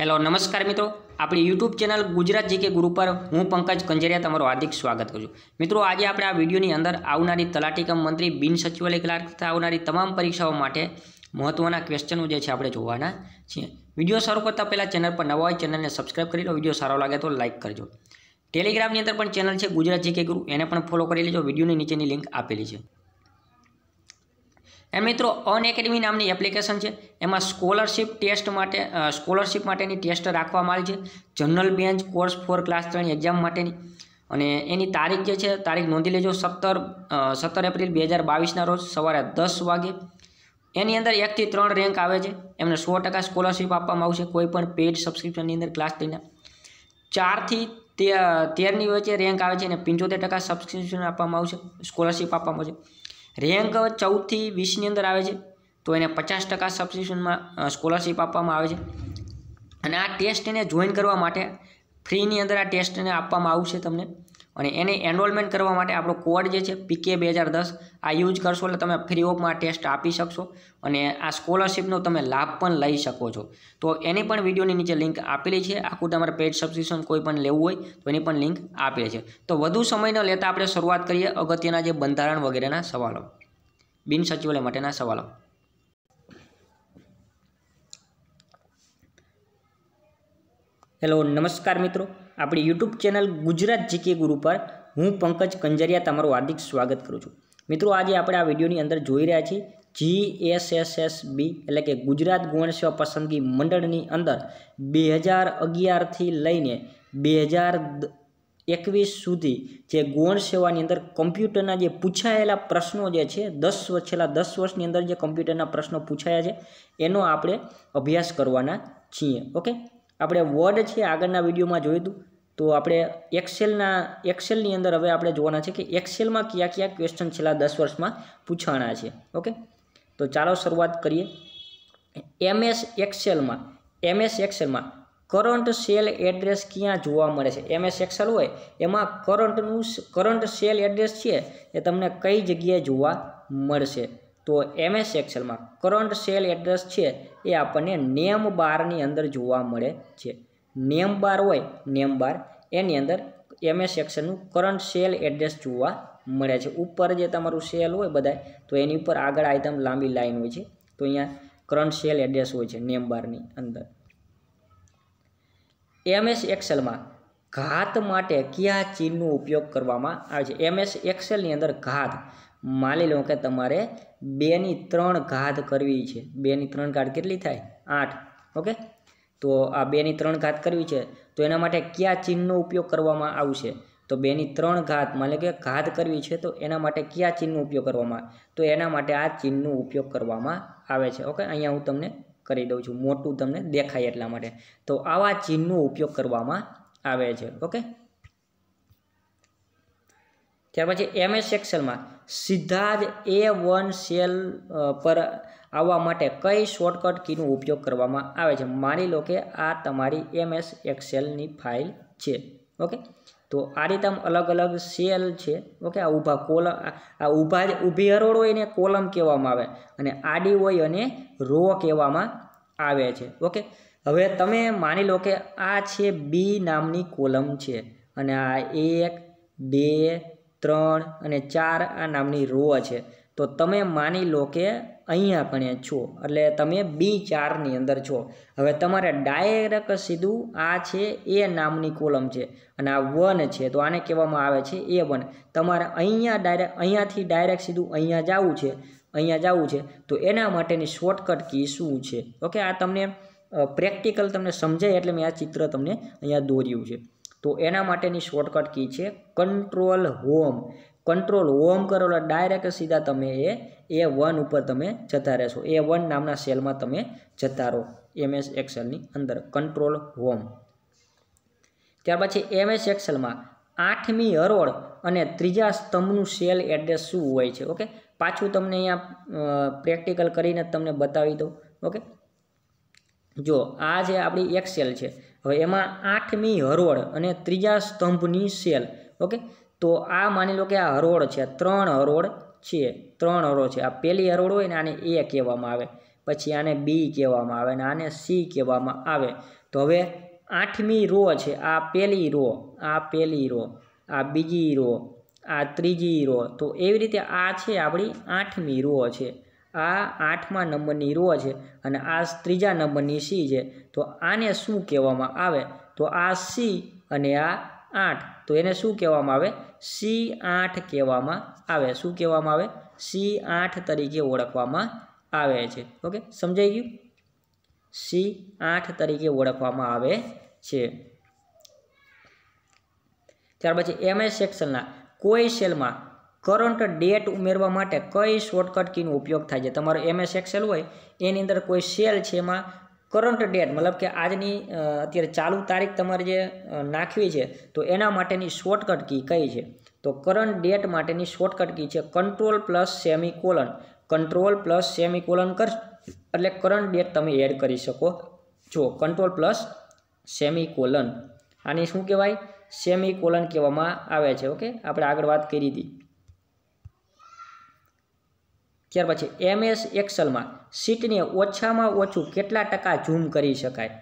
hello નમસ્કાર મિત્રો આપણી યુટ્યુબ ચેનલ ગુજરાત જીકે ગુરુ પર હું પંકજ કંજરિયા તમારું હાર્દિક સ્વાગત કરું છું મિત્રો આજે આપણે આ વિડીયોની અંદર આવનારી તલાટીકમ મંત્રી બિન સચિવાલય ક્લાર્ક તથા આવનારી તમામ પરીક્ષાઓ માટે મહત્ત્વના ક્વેશ્ચનો જે છે આપણે જોવાના છીએ વિડીયો શરૂ કરતાં પહેલાં ચેનલ પર નવા હોય ચેનલને સબસ્ક્રાઈબ કરી લો વિડીયો સારો લાગે તો લાઇક કરજો ટેલિગ્રામની અંદર પણ ચેનલ છે ગુજરાત જીકે ગુરુ એને પણ ફોલો કરી લેજો વિડીયોની નીચેની લિંક આપેલી છે એ મિત્રો અન એકેડમી નામની એપ્લિકેશન છે એમાં સ્કોલરશિપ ટેસ્ટ માટે સ્કોલરશિપ માટેની ટેસ્ટ રાખવામાં આવી છે general bench course for class ત્રણ એક્ઝામ માટેની અને એની તારીખ જે છે તારીખ નોંધી લેજો સત્તર સત્તર એપ્રિલ બે હજાર બાવીસના રોજ સવારે દસ વાગે એની અંદર એકથી ત્રણ રેન્ક આવે છે એમને સો ટકા સ્કોલરશિપ આપવામાં આવશે કોઈપણ પણ પેઇડ સબસ્ક્રિપ્શનની અંદર ક્લાસ ત્રણના ચારથી તેરની વચ્ચે રેન્ક આવે છે અને પંચોતેર ટકા સબસ્ક્રિપ્શન આપવામાં આવશે સ્કોલરશીપ આપવામાં આવશે રેન્ક ચૌદથી વીસની અંદર આવે છે તો એને પચાસ ટકા સબસ્ક્રિપ્શનમાં સ્કોલરશીપ આપવામાં આવે છે અને આ ટેસ્ટ એને જોઈન કરવા માટે ફ્રીની અંદર આ ટેસ્ટને આપવામાં આવશે તમને અને એને એનરોલમેન્ટ કરવા માટે આપણો કોડ જે છે પીકે બે હજાર દસ આ યુઝ કરશો એટલે તમે ફ્રી ઓફમાં ટેસ્ટ આપી શકશો અને આ સ્કોલરશિપનો તમે લાભ પણ લઈ શકો છો તો એની પણ વિડીયોની નીચે લિંક આપેલી છે આખું તમારે પેડ સબસ્ક્રિપ્શન કોઈ પણ લેવું હોય તો એની પણ લિંક આપેલી છે તો વધુ સમય ન લેતા આપણે શરૂઆત કરીએ અગત્યના જે બંધારણ વગેરેના સવાલો બિન સચિવાલય માટેના સવાલો હેલો નમસ્કાર મિત્રો આપણી યુટ્યુબ ચેનલ ગુજરાત જીકે ગુરુ પર હું પંકજ કંજરિયા તમારું હાર્દિક સ્વાગત કરું છું મિત્રો આજે આપણે આ વિડીયોની અંદર જોઈ રહ્યા છીએ G S S S B એટલે કે ગુજરાત ગુણ સેવા પસંદગી મંડળની અંદર બે હજાર અગિયારથી લઈને બે હજાર એકવીસ સુધી જે ગુણ સેવાની અંદર કમ્પ્યુટરના જે પૂછાયેલા પ્રશ્નો જે છે દસ વર્ષ છેલ્લા દસ વર્ષની અંદર જે કમ્પ્યુટરના પ્રશ્નો પૂછાયા છે એનો આપણે અભ્યાસ કરવાના છીએ ઓકે આપણે વર્ડ છે આગળના વિડીયોમાં જોયું હતું તો આપણે એક્સેલના એક્સેલની અંદર હવે આપણે જોવાના છે કે એક્સેલમાં કયા કયા ક્વેશ્ચન છેલ્લા દસ વર્ષમાં પૂછવાના છે ઓકે તો ચાલો શરૂઆત કરીએ એમએસ એક્સેલમાં એમએસ એક્સેલમાં કરંટ સેલ એડ્રેસ ક્યાં જોવા મળે છે એમએસ એક્સેલ હોય એમાં કરંટનું કરંટ સેલ એડ્રેસ છે એ તમને કઈ જગ્યાએ જોવા મળશે તો એમએસ એક્સેલમાં કરંટ સેલ એડ્રેસ છે એ આપણને નેમ બારની અંદર જોવા મળે છે નેમ બાર હોય નેમ બાર એની અંદર એમએસ એક્સેલનું કરંટ સેલ એડ્રેસ જોવા મળે છે ઉપર જે તમારું સેલ હોય બધાય તો એની ઉપર આગળ આઈટમ લાંબી લાઈન હોય છે તો અહીંયા કરંટ સેલ એડ્રેસ હોય છે નેમ બારની અંદર એમએસ એક્સેલમાં ઘાત માટે કયા ચિહ્નનો ઉપયોગ કરવામાં આવે છે એમએસ એક્સેલની અંદર ઘાત માની લો કે તમારે બેની ત્રણ ઘાત કરવી છે બેની ત્રણ ઘાત કેટલી થાય આઠ ઓકે તો આ બેની ત્રણ ઘાત કરવી છે તો એના માટે કયા ચિહ્નનો ઉપયોગ કરવામાં આવશે તો બેની ત્રણ ઘાત માની કે ઘાત કરવી છે તો એના માટે કયા ચિહ્નનો ઉપયોગ કરવામાં તો એના માટે આ ચિહ્નનો ઉપયોગ કરવામાં આવે છે ઓકે અહીંયા હું તમને કરી દઉં છું મોટું તમને દેખાય એટલા માટે તો આવા ચિહ્નનો ઉપયોગ કરવામાં આવે છે ઓકે ત્યાર પછી એમએસ એક્સેલમાં સીધા જ એ વન સેલ પર આવવા માટે કઈ શોર્ટકટ કીનો ઉપયોગ કરવામાં આવે છે માની લો કે આ તમારી એમએસ એક્સેલની ફાઇલ છે ઓકે તો આ રીતે અલગ અલગ સેલ છે ઓકે આ ઊભા કોલમ આ ઊભા જ ઊભી હરોળ હોય એને કોલમ કહેવામાં આવે અને આડી હોય અને રો કહેવામાં આવે છે ઓકે હવે તમે માની લો કે આ છે બી નામની કોલમ છે અને આ એક બે ત્રણ અને ચાર આ નામની રો છે તો તમે માની લો કે અહીંયા પણ છો એટલે તમે બી ચારની અંદર છો હવે તમારે ડાયરેક્ટ સીધું આ છે એ નામની કોલમ છે અને આ વન છે તો આને કહેવામાં આવે છે એ વન તમારે અહીંયા ડાયરેક્ટ અહીંયાથી ડાયરેક્ટ સીધું અહીંયા જવું છે અહીંયા જવું છે તો એના માટેની શોર્ટકટ કી શું છે ઓકે આ તમને પ્રેક્ટિકલ તમને સમજાય એટલે મેં આ ચિત્ર તમને અહીંયા દોર્યું છે તો એના માટેની શોર્ટકટ કી છે કંટ્રોલ હોમ કંટ્રોલ હોમ કરો એટલે ડાયરેક્ટ સીધા તમે એ એ વન ઉપર તમે જતા રહેશો એ વન નામના સેલમાં તમે જતા રહો એમએસ એક્સેલની અંદર કંટ્રોલ હોમ ત્યાર પછી એમએસ એક્સેલમાં આઠમી હરોળ અને ત્રીજા સ્તંભનું સેલ એડ્રેસ શું હોય છે ઓકે પાછું તમને અહીંયા પ્રેક્ટિકલ કરીને તમને બતાવી દઉં ઓકે જો આ જે આપણી એક્સેલ છે હવે એમાં આઠમી હરોળ અને ત્રીજા સ્તંભની સેલ ઓકે તો આ માની લો કે આ હરોળ છે ત્રણ હરોળ છે ત્રણ હરોળ છે આ પહેલી હરોળ હોય ને આને એ કહેવામાં આવે પછી આને બી કહેવામાં આવે ને આને સી કહેવામાં આવે તો હવે આઠમી રો છે આ પહેલી રો આ પહેલી રો આ બીજી રો આ ત્રીજી રો તો એવી રીતે આ છે આપણી આઠમી રો છે આ આઠમા નંબરની રો છે અને આ ત્રીજા નંબરની સી છે તો આને શું કહેવામાં આવે તો આ સી અને આ આઠ તો એને શું કહેવામાં આવે સી આઠ કહેવામાં આવે શું કહેવામાં આવે સી આઠ તરીકે ઓળખવામાં આવે છે ઓકે સમજાઈ ગયું સી આઠ તરીકે ઓળખવામાં આવે છે ત્યાર પછી એમએસ સેક્શનના કોઈ સેલમાં કરંટ ડેટ ઉમેરવા માટે કઈ શોર્ટકટ કીનો ઉપયોગ થાય છે તમારો એમએસ એક્સેલ હોય એની અંદર કોઈ સેલ છે એમાં કરંટ ડેટ મતલબ કે આજની અત્યારે ચાલુ તારીખ તમારે જે નાખવી છે તો એના માટેની શોર્ટકટ કી કઈ છે તો કરંટ ડેટ માટેની શોર્ટકટ કી છે control plus semicolon control plus semicolon કર એટલે કરંટ ડેટ તમે એડ કરી શકો છો કંટ્રોલ પ્લસ સેમી કોલન આને શું કહેવાય સેમી કોલન કહેવામાં આવે છે ઓકે આપણે આગળ વાત કરી હતી ત્યાર પછી એમએસ એક્સલમાં સીટને ઓછામાં ઓછું કેટલા ટકા ઝૂમ કરી શકાય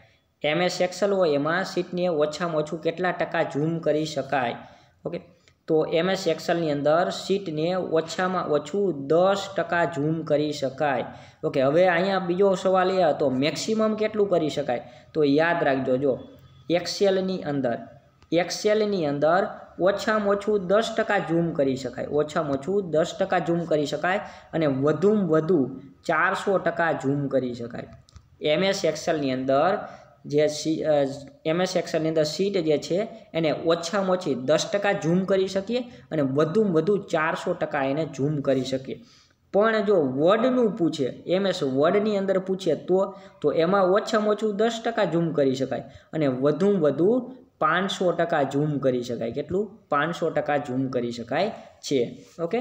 એમએસ એક્સલ હોય એમાં સીટને ઓછામાં ઓછું કેટલા ટકા ઝૂમ કરી શકાય ઓકે તો એમએસ એક્સલની અંદર સીટને ઓછામાં ઓછું દસ ટકા ઝૂમ કરી શકાય ઓકે હવે અહીંયા બીજો સવાલ એ હતો મેક્સિમમ કેટલું કરી શકાય તો યાદ રાખજો જો એક્સેલની અંદર એક્સેલની અંદર ઓછામાં ઓછું દસ ટકા ઝૂમ કરી શકાય ઓછામાં ઓછું દસ ટકા ઝૂમ કરી શકાય અને વધુમાં વધુ ચારસો ટકા ઝૂમ કરી શકાય એમએસ એક્સેલની અંદર જે સી એમએસ એક્સેલની અંદર સીટ જે છે એને ઓછામાં ઓછી દસ ટકા ઝૂમ કરી શકીએ અને વધુમાં વધુ ચારસો ટકા એને ઝૂમ કરી શકીએ પણ જો વર્ડનું પૂછે એમએસ વર્ડની અંદર પૂછે તો તો એમાં ઓછામાં ઓછું દસ ટકા ઝૂમ કરી શકાય અને વધુમાં વધુ પાંચસો ટકા ઝૂમ કરી શકાય કેટલું પાંચસો ટકા ઝૂમ કરી શકાય છે ઓકે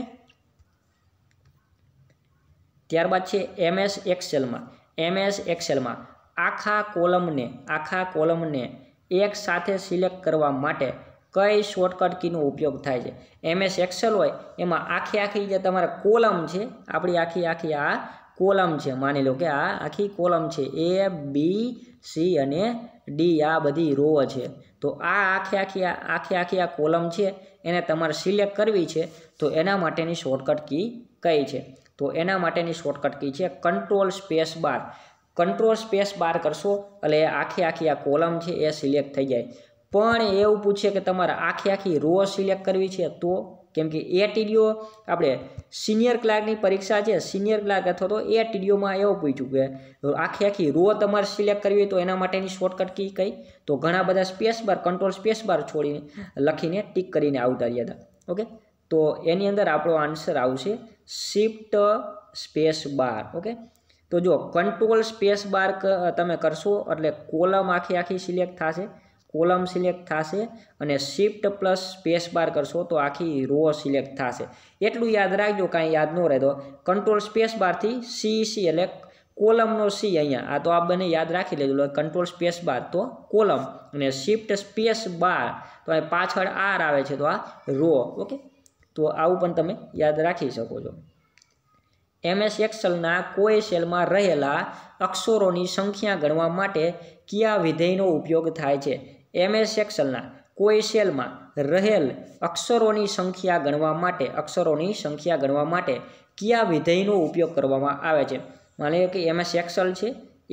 ત્યારબાદ છે એમએસ એક્સેલમાં એમએસ એક્સેલમાં આખા કોલમને આખા કોલમને એક સાથે સિલેક્ટ કરવા માટે કઈ શોર્ટકટ કીનો ઉપયોગ થાય છે એમએસ એક્સેલ હોય એમાં આખી આખી જે તમારા કોલમ છે આપણી આખી આખી આ કોલમ છે માની લો કે આ આખી કોલમ છે એ બી સી અને ડી આ બધી રો છે તો આ આખે આખી આખે આખી આ કોલમ છે એને તમારે સિલેક્ટ કરવી છે તો એના માટેની શોર્ટકટ કી કઈ છે તો એના માટેની શોર્ટકટ કી છે control space bar control space bar કરશો એટલે આખી આખી આ કોલમ છે એ સિલેક્ટ થઈ જાય પણ એવું પૂછે કે તમારે આખી આખી રો સિલેક્ટ કરવી છે તો કેમ કે એ ટીડીઓ આપણે સિનિયર ક્લાર્કની પરીક્ષા છે સિનિયર ક્લાર્ક અથવા તો એ ટીડીઓમાં એવું પૂછ્યું કે આખી આખી રો તમારે સિલેક્ટ કરવી હોય તો એના માટેની શોર્ટકટ કી કઈ તો ઘણા બધા space bar control space bar છોડીને લખીને ટીક કરીને આવતા રહ્યા હતા ઓકે તો એની અંદર આપણો આન્સર આવશે શિફ્ટ સ્પેસ બાર ઓકે તો જો કંટ્રોલ સ્પેસ બાર તમે કરશો એટલે કોલમ આખી આખી સિલેક્ટ થશે કોલમ સિલેક્ટ થશે અને શિફ્ટ પ્લસ સ્પેસ બાર કરશો તો આખી રો સિલેક્ટ થશે એટલું યાદ રાખજો કાંઈ યાદ ન રહે તો કંટ્રોલ સ્પેસ બારથી સી સી એટલે કોલમનો સી અહીંયા આ તો આ બંને યાદ રાખી લેજો કંટ્રોલ સ્પેસ બાર તો કોલમ અને શિફ્ટ સ્પેસ બાર તો અહીં પાછળ આર આવે છે તો આ રો ઓકે તો આવું પણ તમે યાદ રાખી શકો છો એમએસ એક્સલના કોઈ સેલમાં રહેલા અક્ષરોની સંખ્યા ગણવા માટે કયા વિધેયનો ઉપયોગ થાય છે એમએસ એક્સલના કોઈ સેલમાં રહેલ અક્ષરોની સંખ્યા ગણવા માટે અક્ષરોની સંખ્યા ગણવા માટે કયા વિધેયનો ઉપયોગ કરવામાં આવે છે માની લો કે એમએસ એક્સલ છે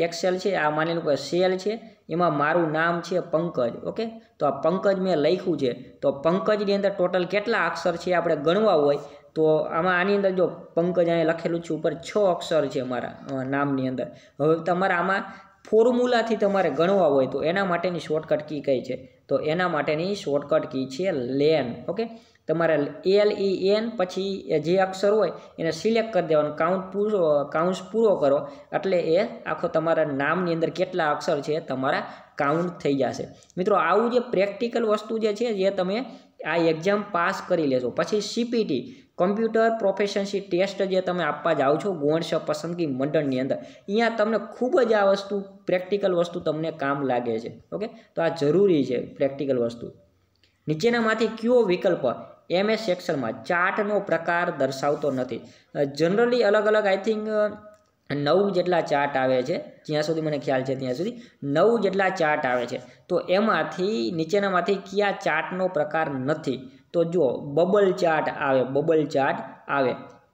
એક્સેલ છે આ માની લો કે સેલ છે એમાં મારું નામ છે પંકજ ઓકે તો આ પંકજ મેં લખ્યું છે તો પંકજની અંદર ટોટલ કેટલા અક્ષર છે આપણે ગણવા હોય તો આમાં આની અંદર જો પંકજ અહીંયા લખેલું છે ઉપર છ અક્ષર છે મારા નામની અંદર હવે તમારે આમાં ફોર્મ્યુલાથી તમારે ગણવા હોય તો એના માટેની શોર્ટકટ કી કઈ છે તો એના માટેની શોર્ટકટ કી છે લેન ઓકે તમારે એલ ઈ એન પછી જે અક્ષર હોય એને સિલેક્ટ કરી દેવાનો કાઉન્ટ પૂરો કાઉન્ટ પૂરો કરો એટલે એ આખો તમારા નામની અંદર કેટલા અક્ષર છે તમારા કાઉન્ટ થઈ જશે મિત્રો આવું જે પ્રેક્ટિકલ વસ્તુ જે છે જે તમે આ એક્ઝામ પાસ કરી લેશો પછી સીપીટી કમ્પ્યુટર પ્રોફેશનશીપ ટેસ્ટ જે તમે આપવા જાઓ છો ગોણશ પસંદગી મંડળની અંદર અહીંયા તમને ખૂબ જ આ વસ્તુ પ્રેક્ટિકલ વસ્તુ તમને કામ લાગે છે ઓકે તો આ જરૂરી છે પ્રેક્ટિકલ વસ્તુ નીચેનામાંથી કયો વિકલ્પ એમએસ સેક્શનમાં ચાર્ટનો પ્રકાર દર્શાવતો નથી જનરલી અલગ અલગ આઈ થિંક નવ જેટલા ચાર્ટ આવે છે જ્યાં સુધી મને ખ્યાલ છે ત્યાં સુધી નવ જેટલા ચાર્ટ આવે છે તો એમાંથી નીચેનામાંથી કયા ચાર્ટનો પ્રકાર નથી તો જો બબલ ચાર્ટ આવે બબલ ચાર્ટ આવે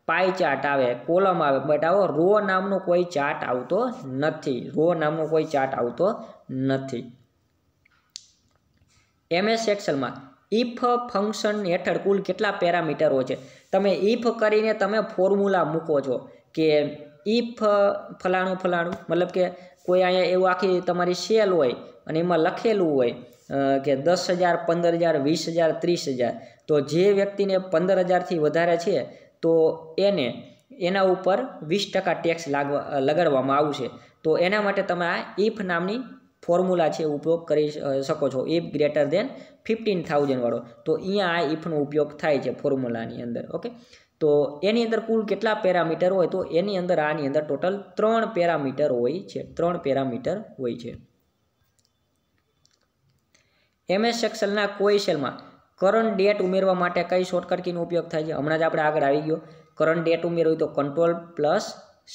પાય ચાર્ટ આવે કોલમ આવે બટ આવો રો નામનો કોઈ ચાર્ટ આવતો નથી રો નામનો કોઈ ચાર્ટ આવતો નથી એમએસ એક્સેલમાં ઇફ ફંક્શન હેઠળ કુલ કેટલા પેરામીટરો છે તમે ઇફ કરીને તમે ફોર્મ્યુલા મૂકો છો કે ઇફ ફલાણું ફલાણું મતલબ કે કોઈ અહીંયા એવું આખી તમારી સેલ હોય અને એમાં લખેલું હોય કે દસ હજાર પંદર હજાર વીસ હજાર ત્રીસ હજાર તો જે વ્યક્તિને પંદર હજારથી વધારે છે તો એને એના ઉપર વીસ ટકા ટેક્સ લાગવા લગાડવામાં આવશે તો એના માટે તમે આ ઇફ નામની ફોર્મ્યુલા છે ઉપયોગ કરી શકો છો ઇફ ગ્રેટર દેન ફિફ્ટીન થાઉઝન્ડવાળો તો અહીંયા આ ઇફનો ઉપયોગ થાય છે ફોર્મ્યુલાની અંદર ઓકે તો એની અંદર કુલ કેટલા પેરામીટર હોય તો એની અંદર આની અંદર ટોટલ ત્રણ પેરામીટર હોય છે ત્રણ પેરામીટર હોય છે એમએસ એક્સેલના કોઈ સેલમાં કરંટ ડેટ ઉમેરવા માટે કઈ શોર્ટકટ ઉપયોગ થાય છે હમણાં જ આપણે આગળ આવી ગયો કરંટ ડેટ ઉમેરવી તો કંટ્રોલ પ્લસ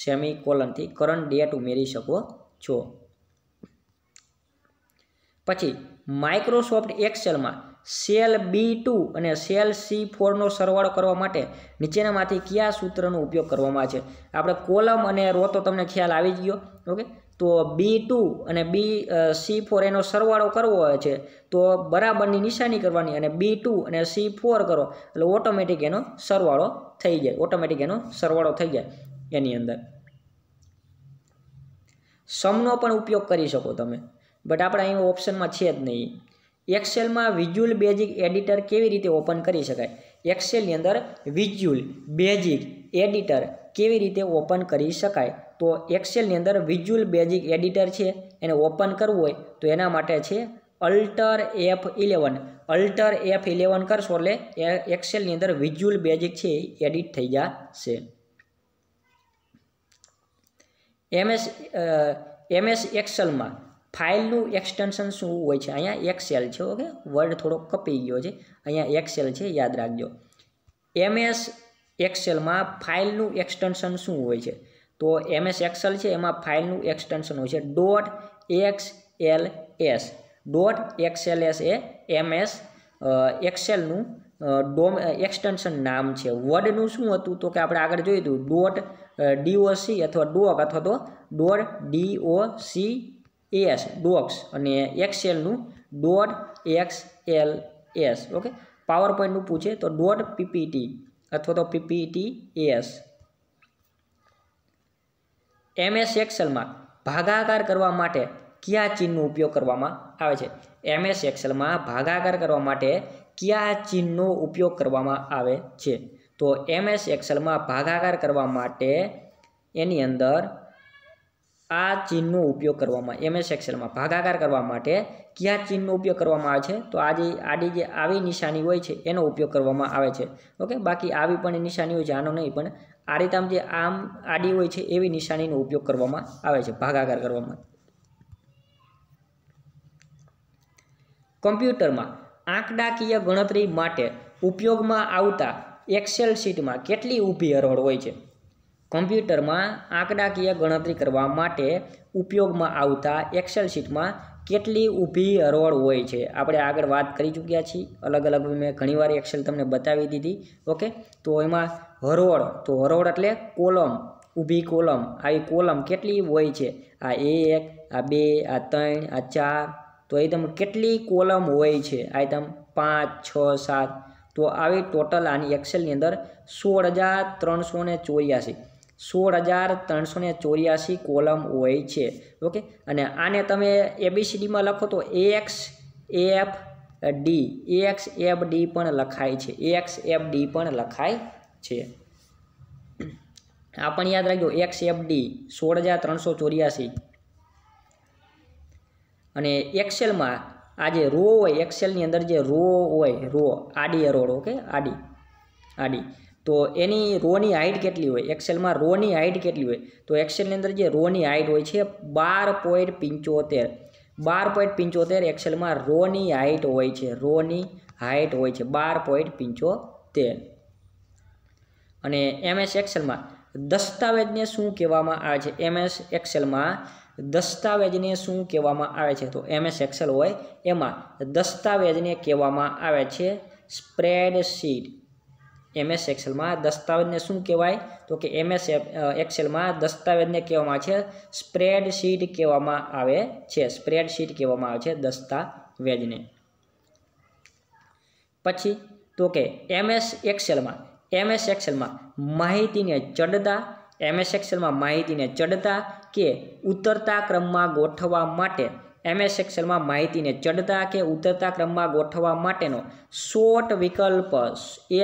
સેમી કોલનથી કરંટ ડેટ ઉમેરી શકો છો પછી માઇક્રોસોફ્ટ એક્સેલમાં સેલ બી ટુ અને સેલ સી ફોરનો સરવાળો કરવા માટે નીચેનામાંથી કયા સૂત્રનો ઉપયોગ કરવામાં છે આપણે કોલમ અને રો તો તમને ખ્યાલ આવી જ ગયો ઓકે તો બી ટુ અને બી સી ફોર એનો સરવાળો કરવો હોય છે તો બરાબરની નિશાની કરવાની અને બી ટુ અને સી ફોર કરો એટલે ઓટોમેટિક એનો સરવાળો થઈ જાય ઓટોમેટિક એનો સરવાળો થઈ જાય એની અંદર સમનો પણ ઉપયોગ કરી શકો તમે બટ આપણે અહીં ઓપ્શનમાં છે જ નહીં એક્સેલમાં વિઝ્યુઅલ બેઝિક એડિટર કેવી રીતે ઓપન કરી શકાય એક્સેલની અંદર વિઝ્યુઅલ બેઝિક એડિટર કેવી રીતે ઓપન કરી શકાય તો એક્સેલની અંદર વિઝ્યુઅલ બેઝિક એડિટર છે એને ઓપન કરવું હોય તો એના માટે છે alter F eleven alter F eleven કરશો એટલે એક્સેલની અંદર વિઝ્યુઅલ બેઝિક છે એડિટ થઈ જશે એમએસ એમએસ એક્સેલમાં ફાઇલનું એક્સટેન્શન શું હોય છે અહીંયા એક્સેલ છે ઓકે વર્ડ થોડો કપી ગયો છે અહીંયા એક્સેલ છે યાદ રાખજો એમએસ એક્સેલમાં ફાઇલનું એક્સટેન્શન શું હોય છે તો એમએસ એક્સેલ છે એમાં ફાઇલનું એક્સટેન્શન હોય છે dot X L S dot XL S એ એમએસ એક્સેલનું ડોમ એક્સટેન્શન નામ છે વર્ડનું શું હતું તો કે આપણે આગળ જોયું હતું ડોટ ડીઓસી અથવા ડોક અથવા તો dot D O C S docs અને એક્સેલનું dot X L S okay power પોઈન્ટનું પૂછે તો ડોટ પીપીટી અથવા તો પીપીટી એસ એમએસ એક્સેલમાં ભાગાકાર કરવા માટે કયા ચિહ્નનો ઉપયોગ કરવામાં આવે છે એમએસ એક્સેલમાં ભાગાકાર કરવા માટે કયા ચિહ્નનો ઉપયોગ કરવામાં આવે છે તો એમએસ એક્સેલમાં ભાગાકાર કરવા માટે એની અંદર આ ચિહ્નનો ઉપયોગ કરવામાં એમએસ એક્સેલમાં ભાગાકાર કરવા માટે કયા ચિહ્નનો ઉપયોગ કરવામાં આવે છે તો આજે આડી જે આવી નિશાની હોય છે એનો ઉપયોગ કરવામાં આવે છે ઓકે બાકી આવી પણ નિશાની હોય છે આનો નહીં પણ આ રીતે આમ જે આમ આડી હોય છે એવી નિશાનીનો ઉપયોગ કરવામાં આવે છે ભાગાકાર કરવામાં કોમ્પ્યુટરમાં આંકડાકીય ગણતરી માટે ઉપયોગમાં આવતા એક્સેલ શીટમાં કેટલી ઊભી હરોળ હોય છે કોમ્પ્યુટરમાં આંકડાકીય ગણતરી કરવા માટે ઉપયોગમાં આવતા એક્સેલ શીટમાં કેટલી ઊભી હરોળ હોય છે આપણે આગળ વાત કરી ચૂક્યા છીએ અલગ અલગ મેં ઘણીવાર એક્સેલ તમને બતાવી દીધી ઓકે તો એમાં હરોળ તો હરોળ એટલે કોલમ ઊભી કોલમ આવી કોલમ કેટલી હોય છે આ એક આ બે આ ત્રણ આ ચાર તો અહીં તમે કેટલી કોલમ હોય છે આ એકદમ પાંચ છ સાત તો આવી ટોટલ આની એક્સેલની અંદર સોળ હજાર ત્રણસો ને ચોર્યાસી સોળ હજાર ત્રણસો ને ચોર્યાસી કોલમ હોય છે ઓકે અને આને તમે એબીસીડીમાં લખો તો X F D X F D પણ લખાય છે એક્સ એફ ડી પણ લખાય છે આ પણ યાદ રાખજો એક્સ એફ ડી સોળ હજાર ત્રણસો ચોર્યાસી અને એક્સેલમાં આ જે રો હોય એક્સેલની અંદર જે રો હોય રો આડી એરોડ ઓકે આડી આડી તો એની રોની હાઇટ કેટલી હોય એક્સેલમાં રોની હાઇટ કેટલી હોય તો એક્સેલની અંદર જે રોની હાઇટ હોય છે બાર પોઈન્ટ પંચોતેર બાર પોઈન્ટ પંચોતેર એક્સેલમાં રોની હાઇટ હોય છે રોની હાઇટ હોય છે બાર પોઈન્ટ પંચોતેર અને એમએસ એક્સેલમાં દસ્તાવેજને શું કહેવામાં આવે છે એમએસ એક્સેલમાં દસ્તાવેજને શું કહેવામાં આવે છે તો એમએસ એક્સેલ હોય એમાં દસ્તાવેજને કહેવામાં આવે છે સ્પ્રેડશીટ એમએસ એક્સેલમાં દસ્તાવેજને શું કહેવાય તો કે એમએસ એક્સેલમાં દસ્તાવેજને કહેવામાં આવે છે સ્પ્રેડશીટ કહેવામાં આવે છે સ્પ્રેડશીટ કહેવામાં આવે છે દસ્તાવેજને પછી તો કે એમએસ એક્સેલમાં એમએસ એક્સેલમાં માહિતીને ચડતા એમએસ એક્સેલમાં માહિતીને ચડતા કે ઉતરતા ક્રમમાં ગોઠવવા માટે એમએસ એક્સેલમાં માહિતીને ચડતા કે ઉતરતા ક્રમમાં ગોઠવવા માટેનો શોર્ટ વિકલ્પ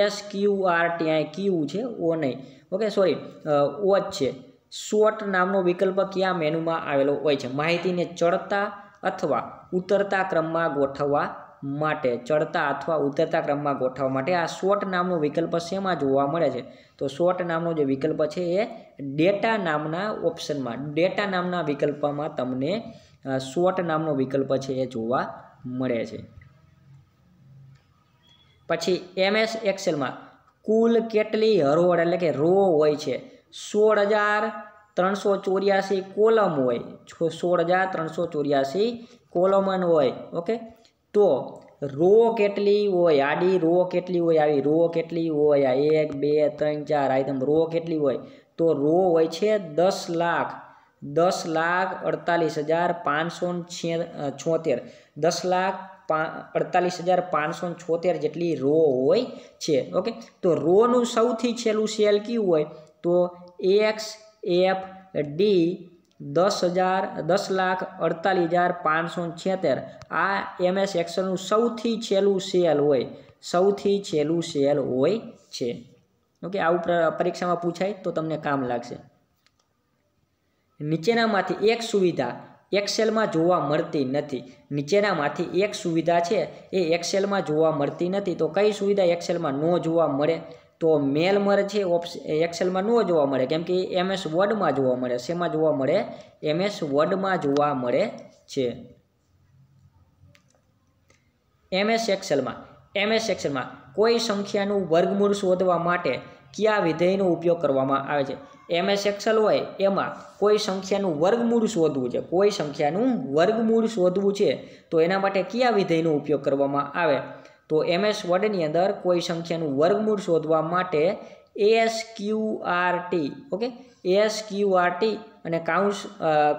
S Q R T Q છે ઓ નહીં ઓકે સોરી ઓ જ છે શોર્ટ નામનો વિકલ્પ ક્યાં મેનુમાં આવેલો હોય છે માહિતીને ચડતા અથવા ઉતરતા ક્રમમાં ગોઠવવા માટે ચડતા અથવા ઉતરતા ક્રમમાં ગોઠવવા માટે આ શોર્ટ નામનો વિકલ્પ શેમાં જોવા મળે છે તો શોર્ટ નામનો જે વિકલ્પ છે એ ડેટા નામના ઓપ્શનમાં ડેટા નામના વિકલ્પમાં તમને શોર્ટ નામનો વિકલ્પ છે એ જોવા મળે છે પછી એમએસ એક્સેલમાં કુલ કેટલી હરોળ એટલે કે રો હોય છે સોળ હજાર ત્રણસો ચોર્યાસી કોલમ હોય સોળ હજાર ત્રણસો ચોર્યાસી કોલમન હોય ઓકે તો રો કેટલી હોય આડી રો કેટલી હોય આવી રો કેટલી હોય આ એક બે ત્રણ ચાર આવી તમે રો કેટલી હોય તો રો હોય છે દસ લાખ દસ લાખ અડતાલીસ હજાર પાંચસો છે છોતેર દસ લાખ અડતાલીસ હજાર પાંચસો છોતેર જેટલી રો હોય છે ઓકે તો રોનું સૌથી છેલ્લું સેલ કયું હોય તો એક્સ એફ ડી દસ હજાર દસ લાખ અડતાલીસ હજાર પાંચસો છેતેર આ એમએસ એક્સલનું સૌથી છેલ્લું સેલ હોય સૌથી છેલ્લું સેલ હોય છે ઓકે આવું પરીક્ષામાં પૂછાય તો તમને કામ લાગશે નીચેનામાંથી એક સુવિધા એક્સેલમાં જોવા મળતી નથી નીચેનામાંથી એક સુવિધા છે એ એક્સેલમાં જોવા મળતી નથી તો કઈ સુવિધા એક્સેલમાં ન જોવા મળે તો મેલ મર છે એક્સેલમાં ન જોવા મળે કેમ કે એમએસ વર્ડમાં જોવા મળે શેમાં જોવા મળે એમએસ વર્ડમાં જોવા મળે છે એમએસ એક્સેલમાં એમએસ એક્સેલમાં કોઈ સંખ્યાનું વર્ગમૂળ શોધવા માટે કયા વિધેયનો ઉપયોગ કરવામાં આવે છે એમએસ એક્સેલ હોય એમાં કોઈ સંખ્યાનું વર્ગમૂળ શોધવું છે કોઈ સંખ્યાનું વર્ગમૂળ શોધવું છે તો એના માટે કયા વિધેયનો ઉપયોગ કરવામાં આવે તો એમએસ વર્ડની અંદર કોઈ સંખ્યાનું વર્ગમૂળ શોધવા માટે S Q R T okay S Q R T અને કાઉન્સ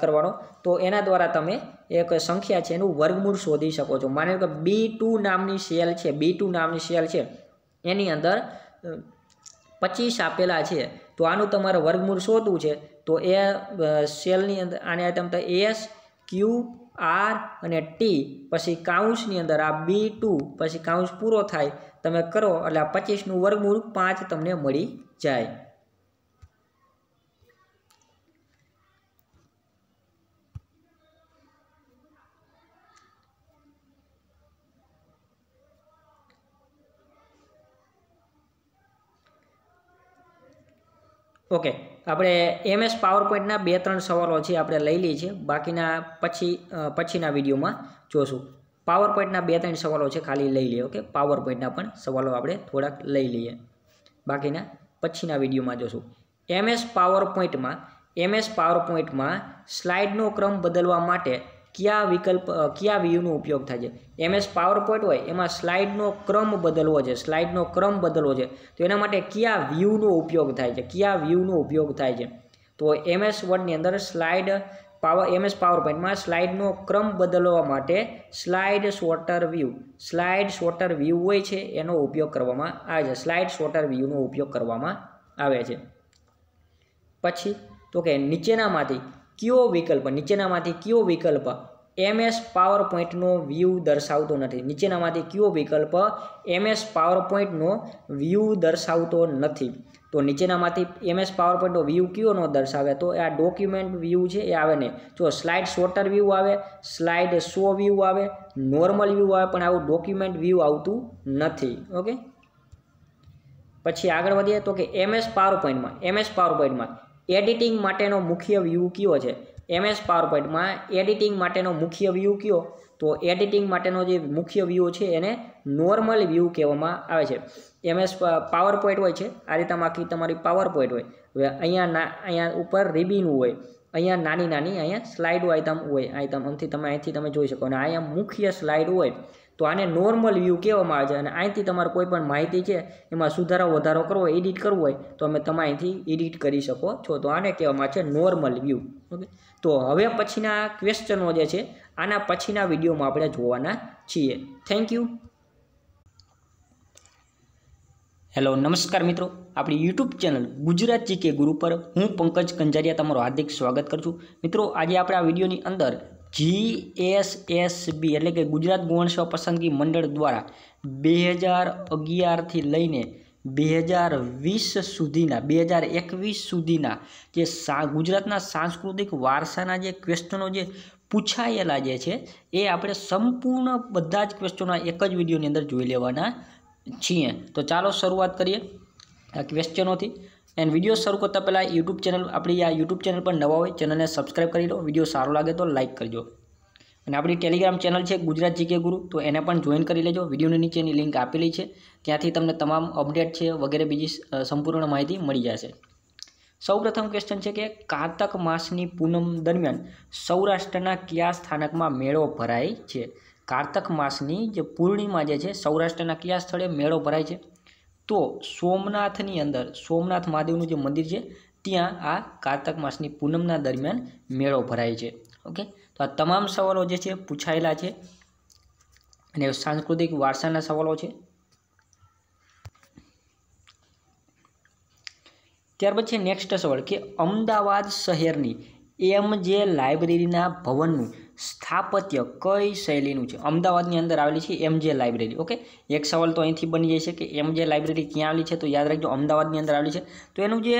કરવાનો તો એના દ્વારા તમે એક સંખ્યા છે એનું વર્ગમૂળ શોધી શકો છો માની કે બી નામની સેલ છે બી નામની સેલ છે એની અંદર પચીસ આપેલા છે તો આનું તમારે વર્ગમૂળ શોધવું છે તો એ સેલની અંદર આને તમે એસ ક્યુ આર અને ટી પછી કાઉન્સની અંદર આ બી ટુ પછી કાઉન્સ પૂરો થાય તમે કરો એટલે આ પચીસનું વર્ગમૂળ પાંચ તમને મળી જાય ઓકે આપણે એમએસ પોઈન્ટના બે ત્રણ સવાલો છે આપણે લઈ લઈએ છીએ બાકીના પછી પછીના વિડીયોમાં જોશું પાવરપોઈન્ટના બે ત્રણ સવાલો છે ખાલી લઈ લઈએ ઓકે પોઈન્ટના પણ સવાલો આપણે થોડાક લઈ લઈએ બાકીના પછીના વિડીયોમાં જોશું એમએસ પાવરપોઈન્ટમાં એમએસ પોઈન્ટમાં સ્લાઇડનો ક્રમ બદલવા માટે કયા વિકલ્પ કયા વ્યૂનો ઉપયોગ થાય છે એમએસ પાવર પોઈન્ટ હોય એમાં સ્લાઇડનો ક્રમ બદલવો છે સ્લાઇડનો ક્રમ બદલવો છે તો એના માટે કયા વ્યૂનો ઉપયોગ થાય છે કયા વ્યૂનો ઉપયોગ થાય છે તો એમએસ વર્ડની અંદર સ્લાઇડ પાવર એમએસ પાવર પોઈન્ટમાં સ્લાઇડનો ક્રમ બદલવા માટે slide sorter view slide sorter view હોય છે એનો ઉપયોગ કરવામાં આવે છે સ્લાઇડ શોર્ટર વ્યૂનો ઉપયોગ કરવામાં આવે છે પછી તો કે નીચેનામાંથી કયો વિકલ્પ નીચેનામાંથી કયો વિકલ્પ એમએસ પાવર પોઈન્ટનો વ્યૂ દર્શાવતો નથી નીચેનામાંથી કયો વિકલ્પ એમએસ પાવર પોઈન્ટનો વ્યૂ દર્શાવતો નથી તો નીચેનામાંથી એમએસ પાવર પોઈન્ટનો વ્યૂ કયો ન દર્શાવે તો આ ડોક્યુમેન્ટ વ્યૂ છે એ આવે ને જો સ્લાઇડ શોર્ટર વ્યૂ આવે સ્લાઇડ શો વ્યૂ આવે નોર્મલ વ્યૂ આવે પણ આવું ડોક્યુમેન્ટ વ્યૂ આવતું નથી ઓકે પછી આગળ વધીએ તો કે એમએસ પાવર પોઈન્ટમાં એમએસ પાવર પોઈન્ટમાં એડિટિંગ માટેનો મુખ્ય વ્યૂ કયો છે એમએસ પાવરપોઈન્ટમાં એડિટિંગ માટેનો મુખ્ય વ્યૂ કયો તો એડિટિંગ માટેનો જે મુખ્ય વ્યૂ છે એને નોર્મલ વ્યૂ કહેવામાં આવે છે એમએસ પાવર પાવરપોઈન્ટ હોય છે આ રીતે આખી તમારી પાવર પાવરપોઈન્ટ હોય અહીંયા ના અહીંયા ઉપર રિબીન હોય અહીંયા નાની નાની અહીંયા સ્લાઇડ આઈટમ હોય આઈટમ આમથી તમે અહીંથી તમે જોઈ શકો અને અહીંયા મુખ્ય સ્લાઇડ હોય તો આને નોર્મલ વ્યૂ કહેવામાં આવે છે અને અહીંથી તમારે કોઈ પણ માહિતી છે એમાં સુધારો વધારો કરવો હોય એડિટ કરવો હોય તો અમે તમે અહીંથી એડિટ કરી શકો છો તો આને કહેવામાં છે નોર્મલ વ્યૂ ઓકે તો હવે પછીના ક્વેશ્ચનો જે છે આના પછીના વિડીયોમાં આપણે જોવાના છીએ થેન્ક યુ હેલો નમસ્કાર મિત્રો આપણી યુટ્યુબ ચેનલ ગુજરાત જીકે ગુરુ પર હું પંકજ કંજારિયા તમારું હાર્દિક સ્વાગત કરું છું મિત્રો આજે આપણે આ વિડીયોની અંદર જીએસએસબી એટલે કે ગુજરાત ગુણસેવા પસંદગી મંડળ દ્વારા બે હજાર અગિયારથી લઈને બે હજાર વીસ સુધીના બે હજાર એકવીસ સુધીના જે સા ગુજરાતના સાંસ્કૃતિક વારસાના જે ક્વેશ્ચનો જે પૂછાયેલા જે છે એ આપણે સંપૂર્ણ બધા જ ક્વેશ્ચનો એક જ વિડીયોની અંદર જોઈ લેવાના છીએ તો ચાલો શરૂઆત કરીએ આ ક્વેશ્ચનોથી એન્ડ વિડીયો શરૂ કરતાં પહેલાં યુટ્યુબ ચેનલ આપણી આ યુટ્યુબ ચેનલ પર નવા હોય ચેનલને સબસ્ક્રાઈબ કરી લો વિડીયો સારો લાગે તો લાઇક કરજો અને આપણી ટેલિગ્રામ ચેનલ છે ગુજરાત જીકે ગુરુ તો એને પણ જોઈન કરી લેજો વિડીયોની નીચેની લિંક આપેલી છે ત્યાંથી તમને તમામ અપડેટ છે વગેરે બીજી સંપૂર્ણ માહિતી મળી જશે સૌપ્રથમ ક્વેશ્ચન છે કે કારતક માસની પૂનમ દરમિયાન સૌરાષ્ટ્રના કયા સ્થાનકમાં મેળો ભરાય છે કારતક માસની જે પૂર્ણિમા જે છે સૌરાષ્ટ્રના કયા સ્થળે મેળો ભરાય છે તો સોમનાથની અંદર સોમનાથ મહાદેવનું જે મંદિર છે ત્યાં આ કારતક માસની પૂનમના દરમિયાન મેળો ભરાય છે ઓકે તો આ તમામ સવાલો જે છે પૂછાયેલા છે અને સાંસ્કૃતિક વારસાના સવાલો છે ત્યારબાદ છે નેક્સ્ટ સવાલ કે અમદાવાદ શહેરની એમ જે લાઇબ્રેરીના ભવનનું સ્થાપત્ય કઈ શૈલીનું છે અમદાવાદની અંદર આવેલી છે એમ જે લાઇબ્રેરી ઓકે એક સવાલ તો અહીંથી બની જાય છે કે જે લાઇબ્રેરી ક્યાં આવેલી છે તો યાદ રાખજો અમદાવાદની અંદર આવેલી છે તો એનું જે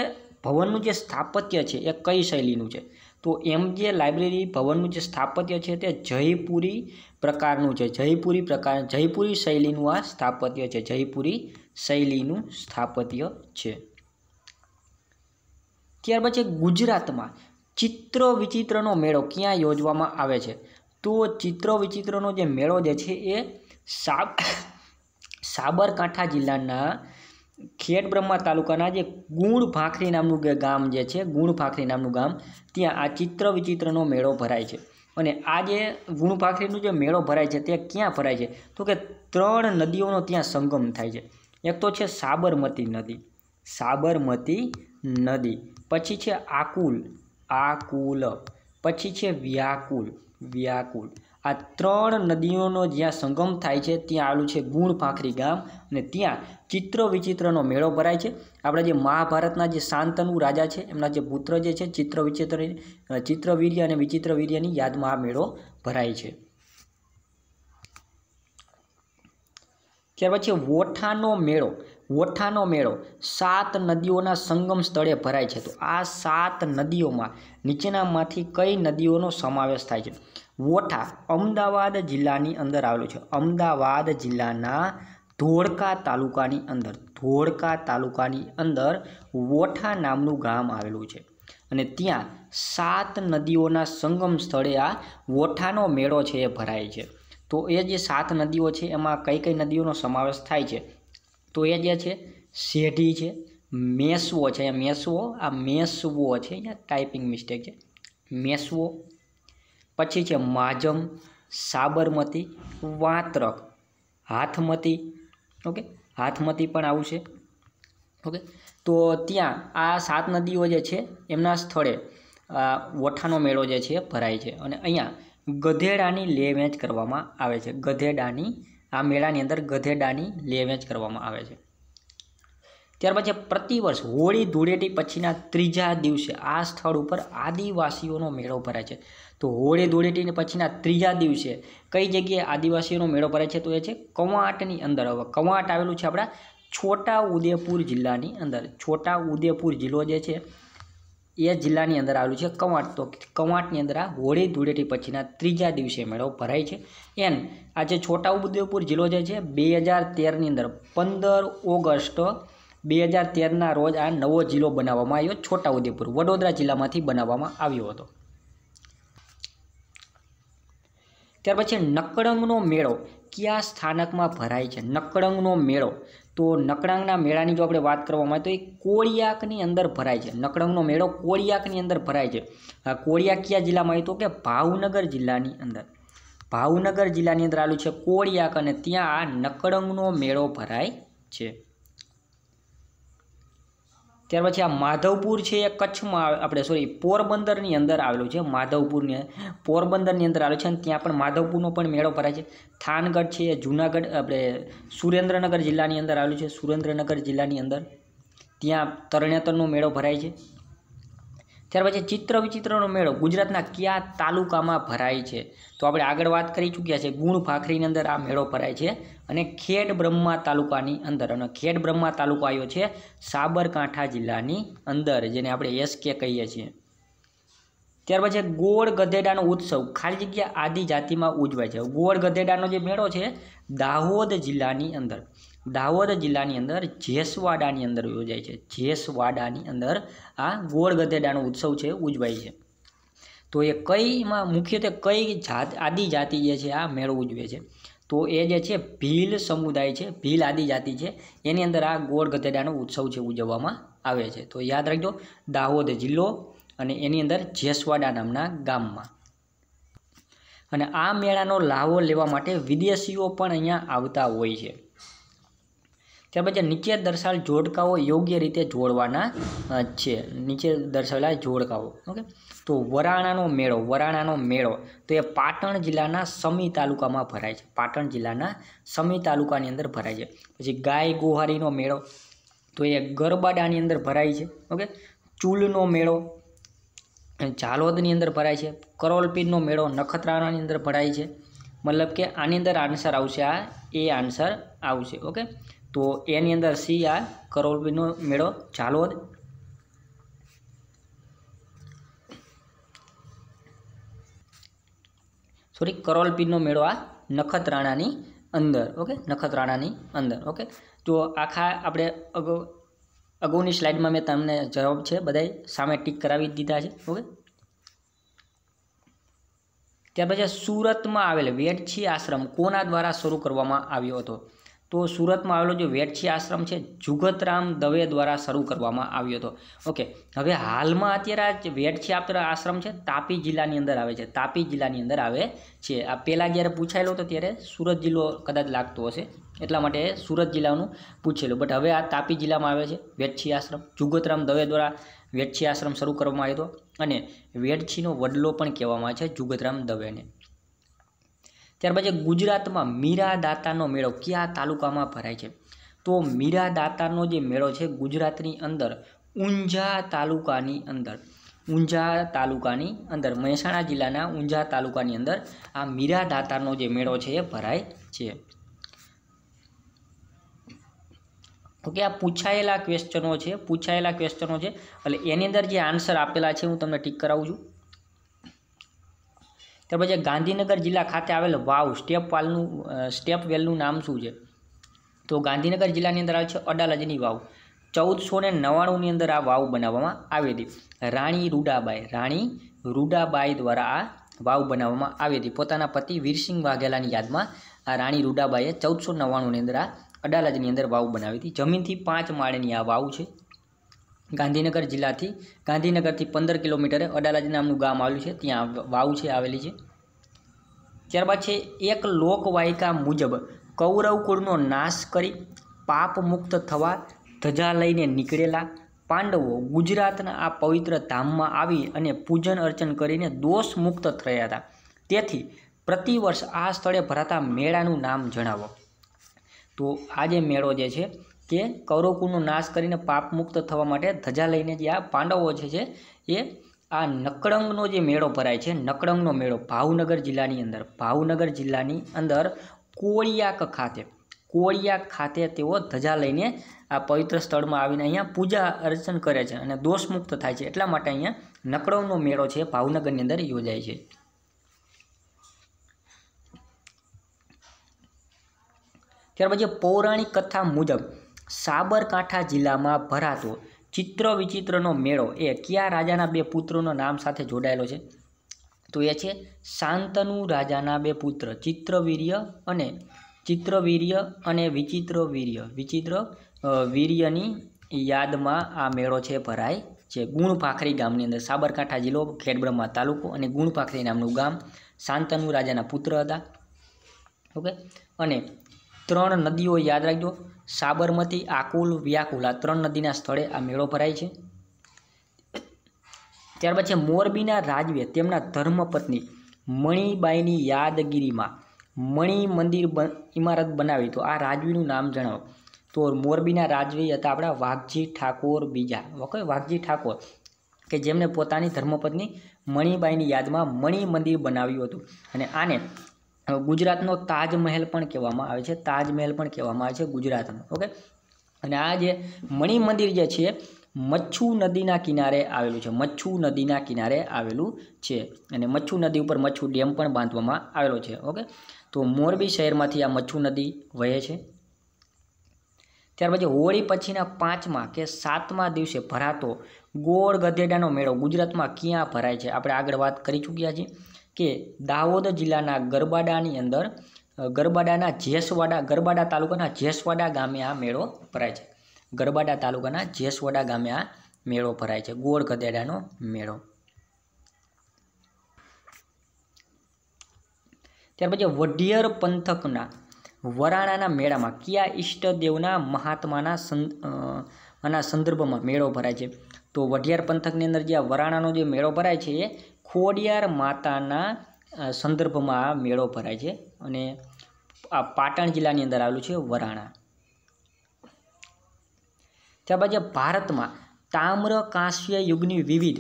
ભવનનું જે સ્થાપત્ય છે એ કઈ શૈલીનું છે તો એમ જે લાઇબ્રેરી ભવનનું જે સ્થાપત્ય છે તે જયપુરી પ્રકારનું છે જયપુરી પ્રકાર જયપુરી શૈલીનું આ સ્થાપત્ય છે જયપુરી શૈલીનું સ્થાપત્ય છે ત્યારબાદ છે ગુજરાતમાં ચિત્ર વિચિત્રનો મેળો ક્યાં યોજવામાં આવે છે તો ચિત્ર વિચિત્રનો જે મેળો જે છે એ સાબ સાબરકાંઠા જિલ્લાના ખેડ બ્રહ્મા તાલુકાના જે ગુણ ભાખરી નામનું ગામ જે છે ગુણ ભાખરી નામનું ગામ ત્યાં આ ચિત્ર વિચિત્રનો મેળો ભરાય છે અને આ જે ગુણ ભાખરીનું જે મેળો ભરાય છે તે ક્યાં ભરાય છે તો કે ત્રણ નદીઓનો ત્યાં સંગમ થાય છે એક તો છે સાબરમતી નદી સાબરમતી નદી પછી છે આકુલ આકુલ પછી છે વ્યાકુલ વ્યાકુલ આ ત્રણ નદીઓનો જ્યાં સંગમ થાય છે ત્યાં આવેલું છે ગુણભાખરી ગામ અને ત્યાં ચિત્ર વિચિત્રનો મેળો ભરાય છે આપણા જે મહાભારતના જે શાંતનુ રાજા છે એમના જે પુત્ર જે છે ચિત્ર વિચિત્ર ચિત્રવીર્ય અને વિચિત્ર વીર્યની યાદમાં આ મેળો ભરાય છે ત્યાર પછી વોઠાનો મેળો ઓઠાનો મેળો સાત નદીઓના સંગમ સ્થળે ભરાય છે તો આ સાત નદીઓમાં નીચેનામાંથી કઈ નદીઓનો સમાવેશ થાય છે ઓઠા અમદાવાદ જિલ્લાની અંદર આવેલું છે અમદાવાદ જિલ્લાના ધોળકા તાલુકાની અંદર ધોળકા તાલુકાની અંદર ઓઠા નામનું ગામ આવેલું છે અને ત્યાં સાત નદીઓના સંગમ સ્થળે આ ઓઠાનો મેળો છે એ ભરાય છે તો એ જે સાત નદીઓ છે એમાં કઈ કઈ નદીઓનો સમાવેશ થાય છે તો એ જે છે શેઢી છે મેસવો છે અહીંયા મેસવો આ મેસવો છે અહીંયા ટાઈપિંગ મિસ્ટેક છે મેસવો પછી છે માજમ સાબરમતી વાંત્રક હાથમતી ઓકે હાથમતી પણ આવું છે ઓકે તો ત્યાં આ સાત નદીઓ જે છે એમના સ્થળે વોઠાનો મેળો જે છે ભરાય છે અને અહીંયા ગધેડાની લે કરવામાં આવે છે ગધેડાની આ મેળાની અંદર ગધેડાની લેવેચ કરવામાં આવે છે ત્યારબાદ છે પ્રતિવર્ષ હોળી ધૂળેટી પછીના ત્રીજા દિવસે આ સ્થળ ઉપર આદિવાસીઓનો મેળો ભરાય છે તો હોળી ધૂળેટીને પછીના ત્રીજા દિવસે કઈ જગ્યાએ આદિવાસીઓનો મેળો ભરાય છે તો એ છે કવાંટની અંદર હવે કવાંટ આવેલું છે આપણા છોટા ઉદેપુર જિલ્લાની અંદર છોટા ઉદેપુર જિલ્લો જે છે એ જિલ્લાની અંદર આવેલું છે કવાંટ તો કવાંટની અંદર આ હોળી ધૂળેટી પછીના ત્રીજા દિવસે મેળો ભરાય છે એન આ જે છોટાઉદેપુર જિલ્લો જે છે બે હજાર તેરની અંદર પંદર ઓગસ્ટ બે હજાર તેરના રોજ આ નવો જિલ્લો બનાવવામાં આવ્યો છોટાઉદેપુર વડોદરા જિલ્લામાંથી બનાવવામાં આવ્યો હતો ત્યાર પછી નકળંગનો મેળો કયા સ્થાનકમાં ભરાય છે નકળંગનો મેળો તો નકળાંગના મેળાની જો આપણે વાત કરવામાં આવે તો એ કોળિયાકની અંદર ભરાય છે નકળાંગનો મેળો કોળિયાકની અંદર ભરાય છે આ કોળિયાક જિલ્લામાં આવ્યું તો કે ભાવનગર જિલ્લાની અંદર ભાવનગર જિલ્લાની અંદર આવેલું છે કોળિયાક અને ત્યાં આ નકળંગનો મેળો ભરાય છે ત્યાર પછી આ માધવપુર છે એ કચ્છમાં આપણે સોરી પોરબંદરની અંદર આવેલું છે માધવપુરની પોરબંદરની અંદર આવેલું છે અને ત્યાં પણ માધવપુરનો પણ મેળો ભરાય છે થાનગઢ છે એ જૂનાગઢ આપણે સુરેન્દ્રનગર જિલ્લાની અંદર આવેલું છે સુરેન્દ્રનગર જિલ્લાની અંદર ત્યાં તરણેતરનો મેળો ભરાય છે ત્યાર પછી ચિત્ર વિચિત્રનો મેળો ગુજરાતના કયા તાલુકામાં ભરાય છે તો આપણે આગળ વાત કરી ચૂક્યા છે ગુણ ભાખરીની અંદર આ મેળો ભરાય છે અને ખેડ બ્રહ્મા તાલુકાની અંદર અને ખેડ બ્રહ્મા તાલુકો આવ્યો છે સાબરકાંઠા જિલ્લાની અંદર જેને આપણે એસકે કહીએ છીએ ત્યાર પછી ગોળ ગધેડાનો ઉત્સવ ખાલી જગ્યા આદિજાતિમાં ઉજવાય છે ગોળ ગધેડાનો જે મેળો છે દાહોદ જિલ્લાની અંદર દાહોદ જિલ્લાની અંદર જેસવાડાની અંદર યોજાય છે જેસવાડાની અંદર આ ગોળ ગધેડાનો ઉત્સવ છે ઉજવાય છે તો એ કઈમાં મુખ્યત્વે કઈ જાત આદિજાતિ જે છે આ મેળો ઉજવે છે તો એ જે છે ભીલ સમુદાય છે ભીલ આદિજાતિ છે એની અંદર આ ગોળ ગધેડાનો ઉત્સવ છે ઉજવવામાં આવે છે તો યાદ રાખજો દાહોદ જિલ્લો અને એની અંદર જેસવાડા નામના ગામમાં અને આ મેળાનો લાવો લેવા માટે વિદેશીઓ પણ અહીંયા આવતા હોય છે ત્યારબાદ નીચે દર્શાવેલ જોડકાઓ યોગ્ય રીતે જોડવાના છે નીચે દર્શાવેલા જોડકાઓ ઓકે તો વરાણાનો મેળો વરાણાનો મેળો તો એ પાટણ જિલ્લાના સમી તાલુકામાં ભરાય છે પાટણ જિલ્લાના સમી તાલુકાની અંદર ભરાય છે પછી ગાય ગોહારીનો મેળો તો એ ગરબાડાની અંદર ભરાય છે ઓકે ચૂલનો મેળો ઝાલોદની અંદર ભરાય છે કરોલપીરનો મેળો નખત્રાણાની અંદર ભરાય છે મતલબ કે આની અંદર આન્સર આવશે આ એ આન્સર આવશે ઓકે તો એની અંદર સી આ કરોલબીનો મેળો ચાલોદ સોરી કરોલપીરનો મેળો આ નખત્રાણાની અંદર ઓકે નખત્રાણાની અંદર ઓકે તો આખા આપણે અગો અગાઉની સ્લાઇડમાં મેં તમને જવાબ છે બધાએ સામે ટીક કરાવી દીધા છે ઓકે ત્યાર પછી સુરતમાં આવેલ વેડછી આશ્રમ કોના દ્વારા શરૂ કરવામાં આવ્યો હતો તો સુરતમાં આવેલો જે વેટછી આશ્રમ છે જુગતરામ દવે દ્વારા શરૂ કરવામાં આવ્યો હતો ઓકે હવે હાલમાં અત્યારે આ વેટછી આશ્રમ છે તાપી જિલ્લાની અંદર આવે છે તાપી જિલ્લાની અંદર આવે છે આ પહેલાં જ્યારે પૂછાયેલો હતો ત્યારે સુરત જિલ્લો કદાચ લાગતો હશે એટલા માટે સુરત જિલ્લાનું પૂછેલું બટ હવે આ તાપી જિલ્લામાં આવે છે વેટછી આશ્રમ જુગતરામ દવે દ્વારા વેટછી આશ્રમ શરૂ કરવામાં આવ્યો હતો અને વેટછીનો વડલો પણ કહેવામાં આવે છે જુગતરામ દવેને ત્યારબાદ છે ગુજરાતમાં મીરાદાતાનો મેળો કયા તાલુકામાં ભરાય છે તો મીરાદાતાનો જે મેળો છે ગુજરાતની અંદર ઊંઝા તાલુકાની અંદર ઊંઝા તાલુકાની અંદર મહેસાણા જિલ્લાના ઊંઝા તાલુકાની અંદર આ મીરાદાતાનો જે મેળો છે એ ભરાય છે ઓકે આ પૂછાયેલા ક્વેશ્ચનો છે પૂછાયેલા ક્વેશ્ચનો છે એટલે એની અંદર જે આન્સર આપેલા છે હું તમને ટીક કરાવું છું ત્યારબાદ જે ગાંધીનગર જિલ્લા ખાતે આવેલ વાવ સ્ટેપ વાલનું સ્ટેપ વેલનું નામ શું છે તો ગાંધીનગર જિલ્લાની અંદર આવે છે અડાલજની વાવ ચૌદસો ને નવ્વાણુંની અંદર આ વાવ બનાવવામાં આવી હતી રાણી રૂડાબાઈ રાણી રૂડાબાઈ દ્વારા આ વાવ બનાવવામાં આવી હતી પોતાના પતિ વીરસિંહ વાઘેલાની યાદમાં આ રાણી રૂડાબાઈએ ચૌદસો નવ્વાણુંની અંદર આ અડાલજની અંદર વાવ બનાવી હતી જમીનથી પાંચ માળની આ વાવ છે ગાંધીનગર જિલ્લાથી ગાંધીનગરથી પંદર કિલોમીટરે અડાલાજ નામનું ગામ આવ્યું છે ત્યાં વાવ છે આવેલી છે ત્યારબાદ છે એક લોકવાયકા મુજબ કૌરવકુળનો નાશ કરી પાપ મુક્ત થવા ધજા લઈને નીકળેલા પાંડવો ગુજરાતના આ પવિત્ર ધામમાં આવી અને પૂજન અર્ચન કરીને દોષ મુક્ત થયા હતા તેથી પ્રતિવર્ષ આ સ્થળે ભરાતા મેળાનું નામ જણાવો તો આજે મેળો જે છે કે કૌરવકુળનો નાશ કરીને પાપ મુક્ત થવા માટે ધજા લઈને જે આ પાંડવો છે એ આ નકળંગનો જે મેળો ભરાય છે નકળંગનો મેળો ભાવનગર જિલ્લાની અંદર ભાવનગર જિલ્લાની અંદર કોળિયાક ખાતે કોળિયાક ખાતે તેઓ ધજા લઈને આ પવિત્ર સ્થળમાં આવીને અહીંયા પૂજા અર્ચન કરે છે અને દોષમુક્ત થાય છે એટલા માટે અહીંયા નકળવનો મેળો છે ભાવનગરની અંદર યોજાય છે ત્યાર પછી પૌરાણિક કથા મુજબ સાબરકાંઠા જિલ્લામાં ભરાતો ચિત્ર વિચિત્રનો મેળો એ કયા રાજાના બે પુત્રોના નામ સાથે જોડાયેલો છે તો એ છે શાંતનુ રાજાના બે પુત્ર ચિત્રવીર્ય અને ચિત્રવીર્ય અને વિચિત્ર વીર્ય વિચિત્ર વીર્યની યાદમાં આ મેળો છે ભરાય છે ગુણભાખરી ગામની અંદર સાબરકાંઠા જિલ્લો ખેડબ્રહ્મા તાલુકો અને ગુણભાખરી નામનું ગામ શાંતનુ રાજાના પુત્ર હતા ઓકે અને ત્રણ નદીઓ યાદ રાખજો સાબરમતી આકુલ વ્યાકુલ આ ત્રણ નદીના સ્થળે આ મેળો ભરાય છે ત્યારબાદ છે મોરબીના રાજવે તેમના ધર્મપત્ની મણિબાઈની યાદગીરીમાં મણિ મંદિર ઇમારત બનાવી તો આ રાજવીનું નામ જણાવો તો મોરબીના રાજવી હતા આપણા વાઘજી ઠાકોર બીજા ઓકે વાઘજી ઠાકોર કે જેમણે પોતાની ધર્મપત્ની મણિબાઈની યાદમાં મણિ મંદિર બનાવ્યું હતું અને આને ગુજરાતનો તાજમહેલ પણ કહેવામાં આવે છે તાજમહેલ પણ કહેવામાં આવે છે ગુજરાતનો ઓકે અને આ જે મણિ મંદિર જે છે મચ્છુ નદીના કિનારે આવેલું છે મચ્છુ નદીના કિનારે આવેલું છે અને મચ્છુ નદી ઉપર મચ્છુ ડેમ પણ બાંધવામાં આવેલો છે ઓકે તો મોરબી શહેરમાંથી આ મચ્છુ નદી વહે છે ત્યાર પછી હોળી પછીના પાંચમા કે સાતમા દિવસે ભરાતો ગોળ ગધેડાનો મેળો ગુજરાતમાં ક્યાં ભરાય છે આપણે આગળ વાત કરી ચૂક્યા છીએ કે દાહોદ જિલ્લાના ગરબાડાની અંદર ગરબાડાના જેસવાડા ગરબાડા તાલુકાના જેસવાડા ગામે આ મેળો ભરાય છે ગરબાડા તાલુકાના જેસવાડા ગામે આ મેળો ભરાય છે ગોળ ગધેડાનો મેળો ત્યાર પછી વઢિયર પંથકના વરાણાના મેળામાં કયા ઈષ્ટદેવના મહાત્માના આના સંદર્ભમાં મેળો ભરાય છે તો વઢિયાર પંથકની અંદર જે વરાણાનો જે મેળો ભરાય છે એ ખોડિયાર માતાના સંદર્ભમાં આ મેળો ભરાય છે અને આ પાટણ જિલ્લાની અંદર આવેલું છે વરાણા ત્યારબાદ જે ભારતમાં તામ્ર કાંસ્ય યુગની વિવિધ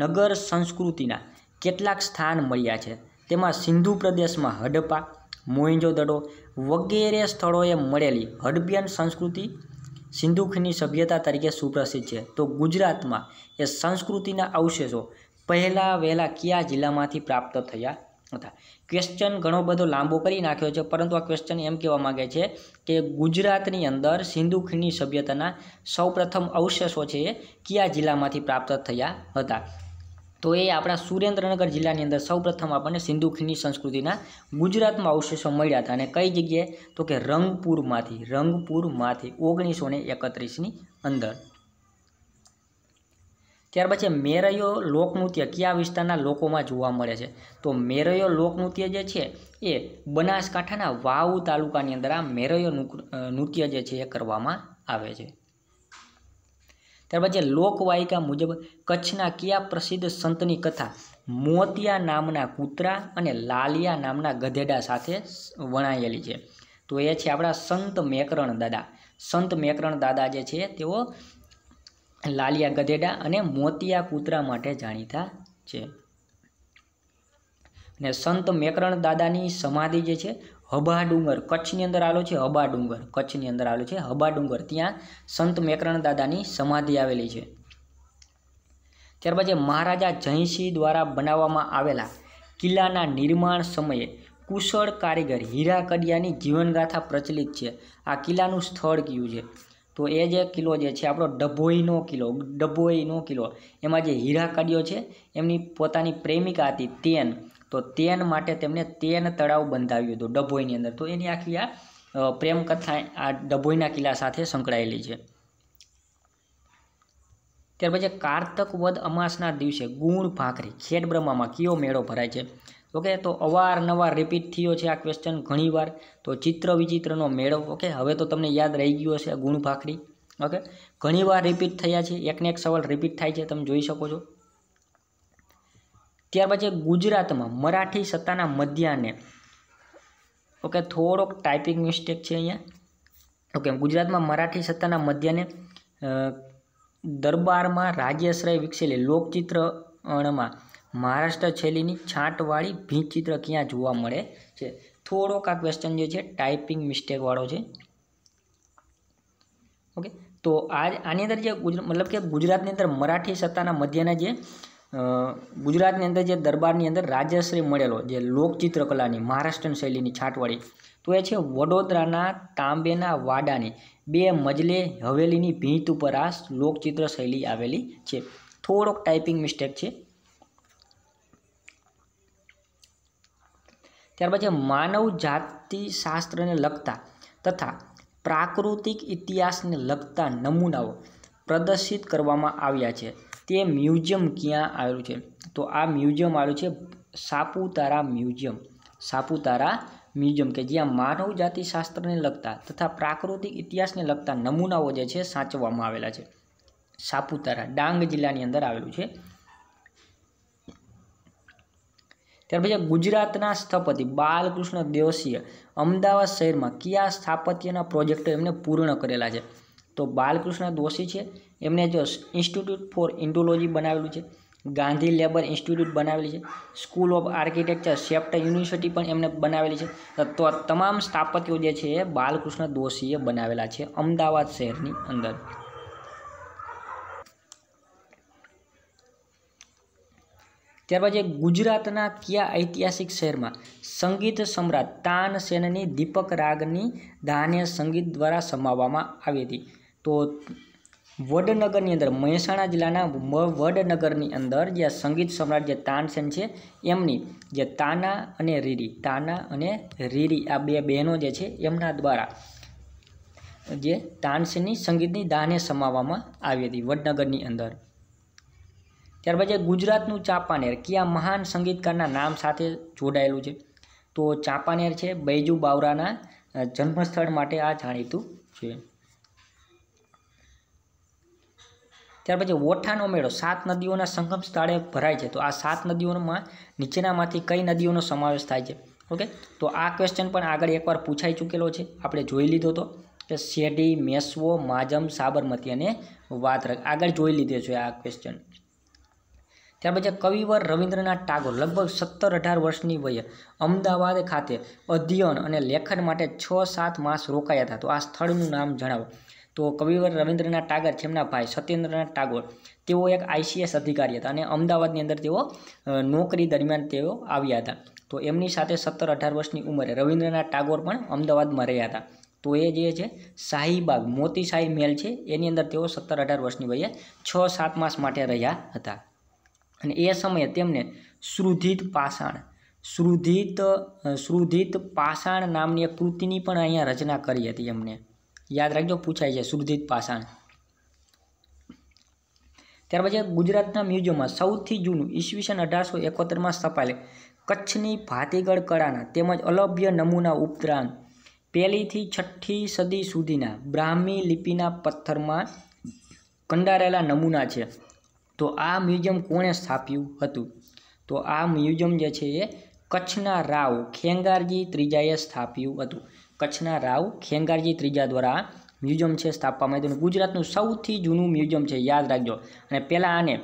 નગર સંસ્કૃતિના કેટલાક સ્થાન મળ્યા છે તેમાં સિંધુ પ્રદેશમાં હડપ્પા મોહિંજોદડો વગેરે સ્થળોએ મળેલી હડપિયન સંસ્કૃતિ સિંધુ ખીણની સભ્યતા તરીકે સુપ્રસિદ્ધ છે તો ગુજરાતમાં એ સંસ્કૃતિના અવશેષો પહેલાં વહેલા કયા જિલ્લામાંથી પ્રાપ્ત થયા હતા ક્વેશ્ચન ઘણો બધો લાંબો કરી નાખ્યો છે પરંતુ આ ક્વેશ્ચન એમ કહેવા માગે છે કે ગુજરાતની અંદર સિંધુ ખીણની સભ્યતાના સૌપ્રથમ અવશેષો છે એ કયા જિલ્લામાંથી પ્રાપ્ત થયા હતા તો એ આપણા સુરેન્દ્રનગર જિલ્લાની અંદર સૌપ્રથમ આપણને સિંધુ ખીણની સંસ્કૃતિના ગુજરાતમાં અવશેષો મળ્યા હતા અને કઈ જગ્યાએ તો કે રંગપુરમાંથી રંગપુરમાંથી ઓગણીસો ને એકત્રીસની અંદર ત્યાર પછી મેરયો લોકનૃત્ય કયા વિસ્તારના લોકોમાં જોવા મળે છે તો મેરયો લોકનૃત્ય જે છે એ બનાસકાંઠાના વાવ તાલુકાની અંદર આ મેરયો નૃત્ય જે છે એ કરવામાં આવે છે ત્યાર પછી લોકવાયકા મુજબ કચ્છના કયા પ્રસિદ્ધ સંતની કથા મોતિયા નામના કૂતરા અને લાલિયા નામના ગધેડા સાથે વણાયેલી છે તો એ છે આપણા સંત મેકરણ દાદા સંત મેકરણ દાદા જે છે તેઓ લાલિયા ગધેડા અને મોતિયા કૂતરા માટે જાણીતા છે ને સંત મેકરણ દાદાની સમાધિ જે છે હબા ડુંગર કચ્છની અંદર આવેલો છે હબા ડુંગર કચ્છની અંદર આવેલો છે હબા ડુંગર ત્યાં સંત મેકરણ દાદાની સમાધિ આવેલી છે ત્યારબાદ મહારાજા જયસિંહ દ્વારા બનાવવામાં આવેલા કિલ્લાના નિર્માણ સમયે કુશળ કારીગર હીરા કડિયાની જીવનગાથા પ્રચલિત છે આ કિલ્લાનું સ્થળ કયું છે તો એ જે કિલ્લો જે છે આપણો ડભોઈનો કિલ્લો ડભોઈનો કિલ્લો એમાં જે હીરા કાઢ્યો છે એમની પોતાની પ્રેમિકા હતી તેન તો તેન માટે તેમણે તેન તળાવ બંધાવ્યું હતું ડભોઈની અંદર તો એની આખી આ પ્રેમકથા આ ડભોઈના કિલ્લા સાથે સંકળાયેલી છે ત્યાર પછી કાર્તક વધ અમાસના દિવસે ગુણ ભાખરી ખેડબ્રહ્મામાં બ્રહ્મામાં કયો મેળો ભરાય છે ઓકે તો અવારનવાર રિપીટ થયો છે આ ક્વેશ્ચન ઘણીવાર તો ચિત્ર વિચિત્રનો મેળવ ઓકે હવે તો તમને યાદ રહી ગયો હશે ગુણ ભાખરી ઓકે ઘણીવાર રિપીટ થયા છે એકને એક સવાલ રિપીટ થાય છે તમે જોઈ શકો છો ત્યાર પછી ગુજરાતમાં મરાઠી સત્તાના મધ્યાને ઓકે થોડોક ટાઈપિંગ મિસ્ટેક છે અહીંયા ઓકે ગુજરાતમાં મરાઠી સત્તાના મધ્યાને દરબારમાં રાજ્યશ્રય વિકસેલી લોકચિત્રણમાં મહારાષ્ટ્ર શૈલીની છાંટવાળી ભીંત ચિત્ર ક્યાં જોવા મળે છે થોડોક આ ક્વેશ્ચન જે છે ટાઈપિંગ મિસ્ટેકવાળો છે ઓકે તો આ આની અંદર જે મતલબ કે ગુજરાતની અંદર મરાઠી સત્તાના મધ્યના જે ગુજરાતની અંદર જે દરબારની અંદર રાજશ્રી મળેલો જે લોકચિત્રકલાની મહારાષ્ટ્રન શૈલીની છાંટવાળી તો એ છે વડોદરાના તાંબેના વાડાની બે મજલે હવેલીની ભીંત ઉપર આ લોકચિત્ર શૈલી આવેલી છે થોડોક ટાઈપિંગ મિસ્ટેક છે ત્યારબાદ છે માનવ જાતિ શાસ્ત્રને લગતા તથા પ્રાકૃતિક ઇતિહાસને લગતા નમૂનાઓ પ્રદર્શિત કરવામાં આવ્યા છે તે મ્યુઝિયમ ક્યાં આવેલું છે તો આ મ્યુઝિયમ આવેલું છે સાપુતારા મ્યુઝિયમ સાપુતારા મ્યુઝિયમ કે જ્યાં માનવ જાતિ શાસ્ત્રને લગતા તથા પ્રાકૃતિક ઇતિહાસને લગતા નમૂનાઓ જે છે સાચવવામાં આવેલા છે સાપુતારા ડાંગ જિલ્લાની અંદર આવેલું છે ત્યાર પછી ગુજરાતના સ્થપતિ બાલકૃષ્ણ દેવસીએ અમદાવાદ શહેરમાં કયા સ્થાપત્યના પ્રોજેક્ટો એમને પૂર્ણ કરેલા છે તો બાલકૃષ્ણ દોશી છે એમને જો ઇન્સ્ટિટ્યૂટ ફોર ઇન્ડોલોજી બનાવેલું છે ગાંધી લેબર ઇન્સ્ટિટ્યૂટ બનાવેલી છે school of architecture CEPT university પણ એમને બનાવેલી છે તો તમામ સ્થાપત્યો જે છે એ બાલકૃષ્ણ દોશીએ બનાવેલા છે અમદાવાદ શહેરની અંદર ત્યારબાદ છે ગુજરાતના કયા ઐતિહાસિક શહેરમાં સંગીત સમ્રાટ તાનસેનની દીપક રાગની દાને સંગીત દ્વારા સમાવવામાં આવી હતી તો વડનગરની અંદર મહેસાણા જિલ્લાના વડનગરની અંદર જે સંગીત સમ્રાટ જે તાનસેન છે એમની જે તાના અને રીરી તાના અને રીરી આ બે બહેનો જે છે એમના દ્વારા જે તાનસેનની સંગીતની દાને સમાવવામાં આવી હતી વડનગરની અંદર ત્યારબાદ છે ગુજરાતનું ચાંપાનેર કયા મહાન સંગીતકારના નામ સાથે જોડાયેલું છે તો ચાંપાનેર છે બૈજુ બાવરાના જન્મસ્થળ માટે આ જાણીતું છે ત્યાર પછી વોઠાનો મેળો સાત નદીઓના સંગમ સ્થળે ભરાય છે તો આ સાત નદીઓમાં નીચેનામાંથી કઈ નદીઓનો સમાવેશ થાય છે ઓકે તો આ ક્વેશ્ચન પણ આગળ એકવાર પૂછાઈ ચૂકેલો છે આપણે જોઈ લીધો હતો કે શેઢી મેસવો માજમ સાબરમતી અને વાદરક આગળ જોઈ લીધે છે આ ક્વેશ્ચન ત્યારબાદ છે કવિવર રવિન્દ્રનાથ ટાગોર લગભગ સત્તર અઢાર વર્ષની વયે અમદાવાદ ખાતે અધ્યયન અને લેખન માટે છ સાત માસ રોકાયા હતા તો આ સ્થળનું નામ જણાવો તો કવિવર રવિન્દ્રનાથ ટાગોર તેમના ભાઈ સત્યેન્દ્રનાથ ટાગોર તેઓ એક આઈસીએસ અધિકારી હતા અને અમદાવાદની અંદર તેઓ નોકરી દરમિયાન તેઓ આવ્યા હતા તો એમની સાથે સત્તર અઢાર વર્ષની ઉંમરે રવિન્દ્રનાથ ટાગોર પણ અમદાવાદમાં રહ્યા હતા તો એ જે છે શાહીબાગ મોતી શાહી મેલ છે એની અંદર તેઓ સત્તર અઢાર વર્ષની વયે છ સાત માસ માટે રહ્યા હતા અને એ સમયે તેમને શ્રુધિત પાષાણ શ્રુધિત શ્રુધિત પાષાણ નામની એક કૃતિની પણ અહીંયા રચના કરી હતી એમને યાદ રાખજો પૂછાય છે શ્રુધિત પાષાણ ત્યાર પછી ગુજરાતના મ્યુઝિયમમાં સૌથી જૂનું ઈસવીસન અઢારસો એકોતેરમાં સ્થપાયેલ કચ્છની ભાતીગળ કળાના તેમજ અલભ્ય નમૂના ઉપરાંત પહેલીથી છઠ્ઠી સદી સુધીના બ્રાહ્મી લિપિના પથ્થરમાં કંડારેલા નમૂના છે તો આ મ્યુઝિયમ કોણે સ્થાપ્યું હતું તો આ મ્યુઝિયમ જે છે એ કચ્છના રાવ ખેંગારજી ત્રીજાએ સ્થાપ્યું હતું કચ્છના રાવ ખેંગારજી ત્રીજા દ્વારા મ્યુઝિયમ છે સ્થાપવામાં આવ્યું ગુજરાતનું સૌથી જૂનું મ્યુઝિયમ છે યાદ રાખજો અને પહેલાં આને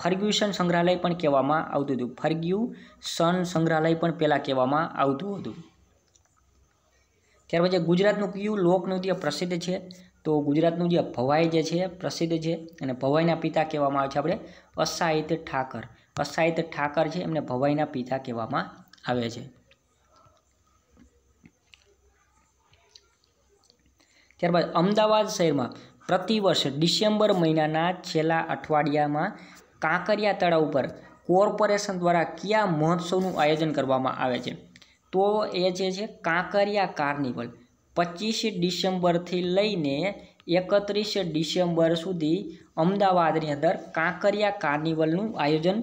ફર્ગ્યુસન સંગ્રહાલય પણ કહેવામાં આવતું હતું ફર્ગ્યુસન સંગ્રહાલય પણ પહેલાં કહેવામાં આવતું હતું ત્યાર પછી ગુજરાતનું કયું લોકનૃત્ય પ્રસિદ્ધ છે તો ગુજરાતનું જે ભવાઈ જે છે પ્રસિદ્ધ છે અને ભવાઈના પિતા કહેવામાં આવે છે આપણે અસાહિત ઠાકર અસાહિત ઠાકર છે એમને ભવાઈના પિતા કહેવામાં આવે છે ત્યારબાદ અમદાવાદ શહેરમાં પ્રતિવર્ષ ડિસેમ્બર મહિનાના છેલ્લા અઠવાડિયામાં કાંકરિયા તળાવ ઉપર કોર્પોરેશન દ્વારા કયા મહોત્સવનું આયોજન કરવામાં આવે છે તો એ છે કાંકરિયા કાર્નિવલ પચીસ ડિસેમ્બરથી લઈને એકત્રીસ ડિસેમ્બર સુધી અમદાવાદની અંદર કાંકરિયા કાર્નિવલનું આયોજન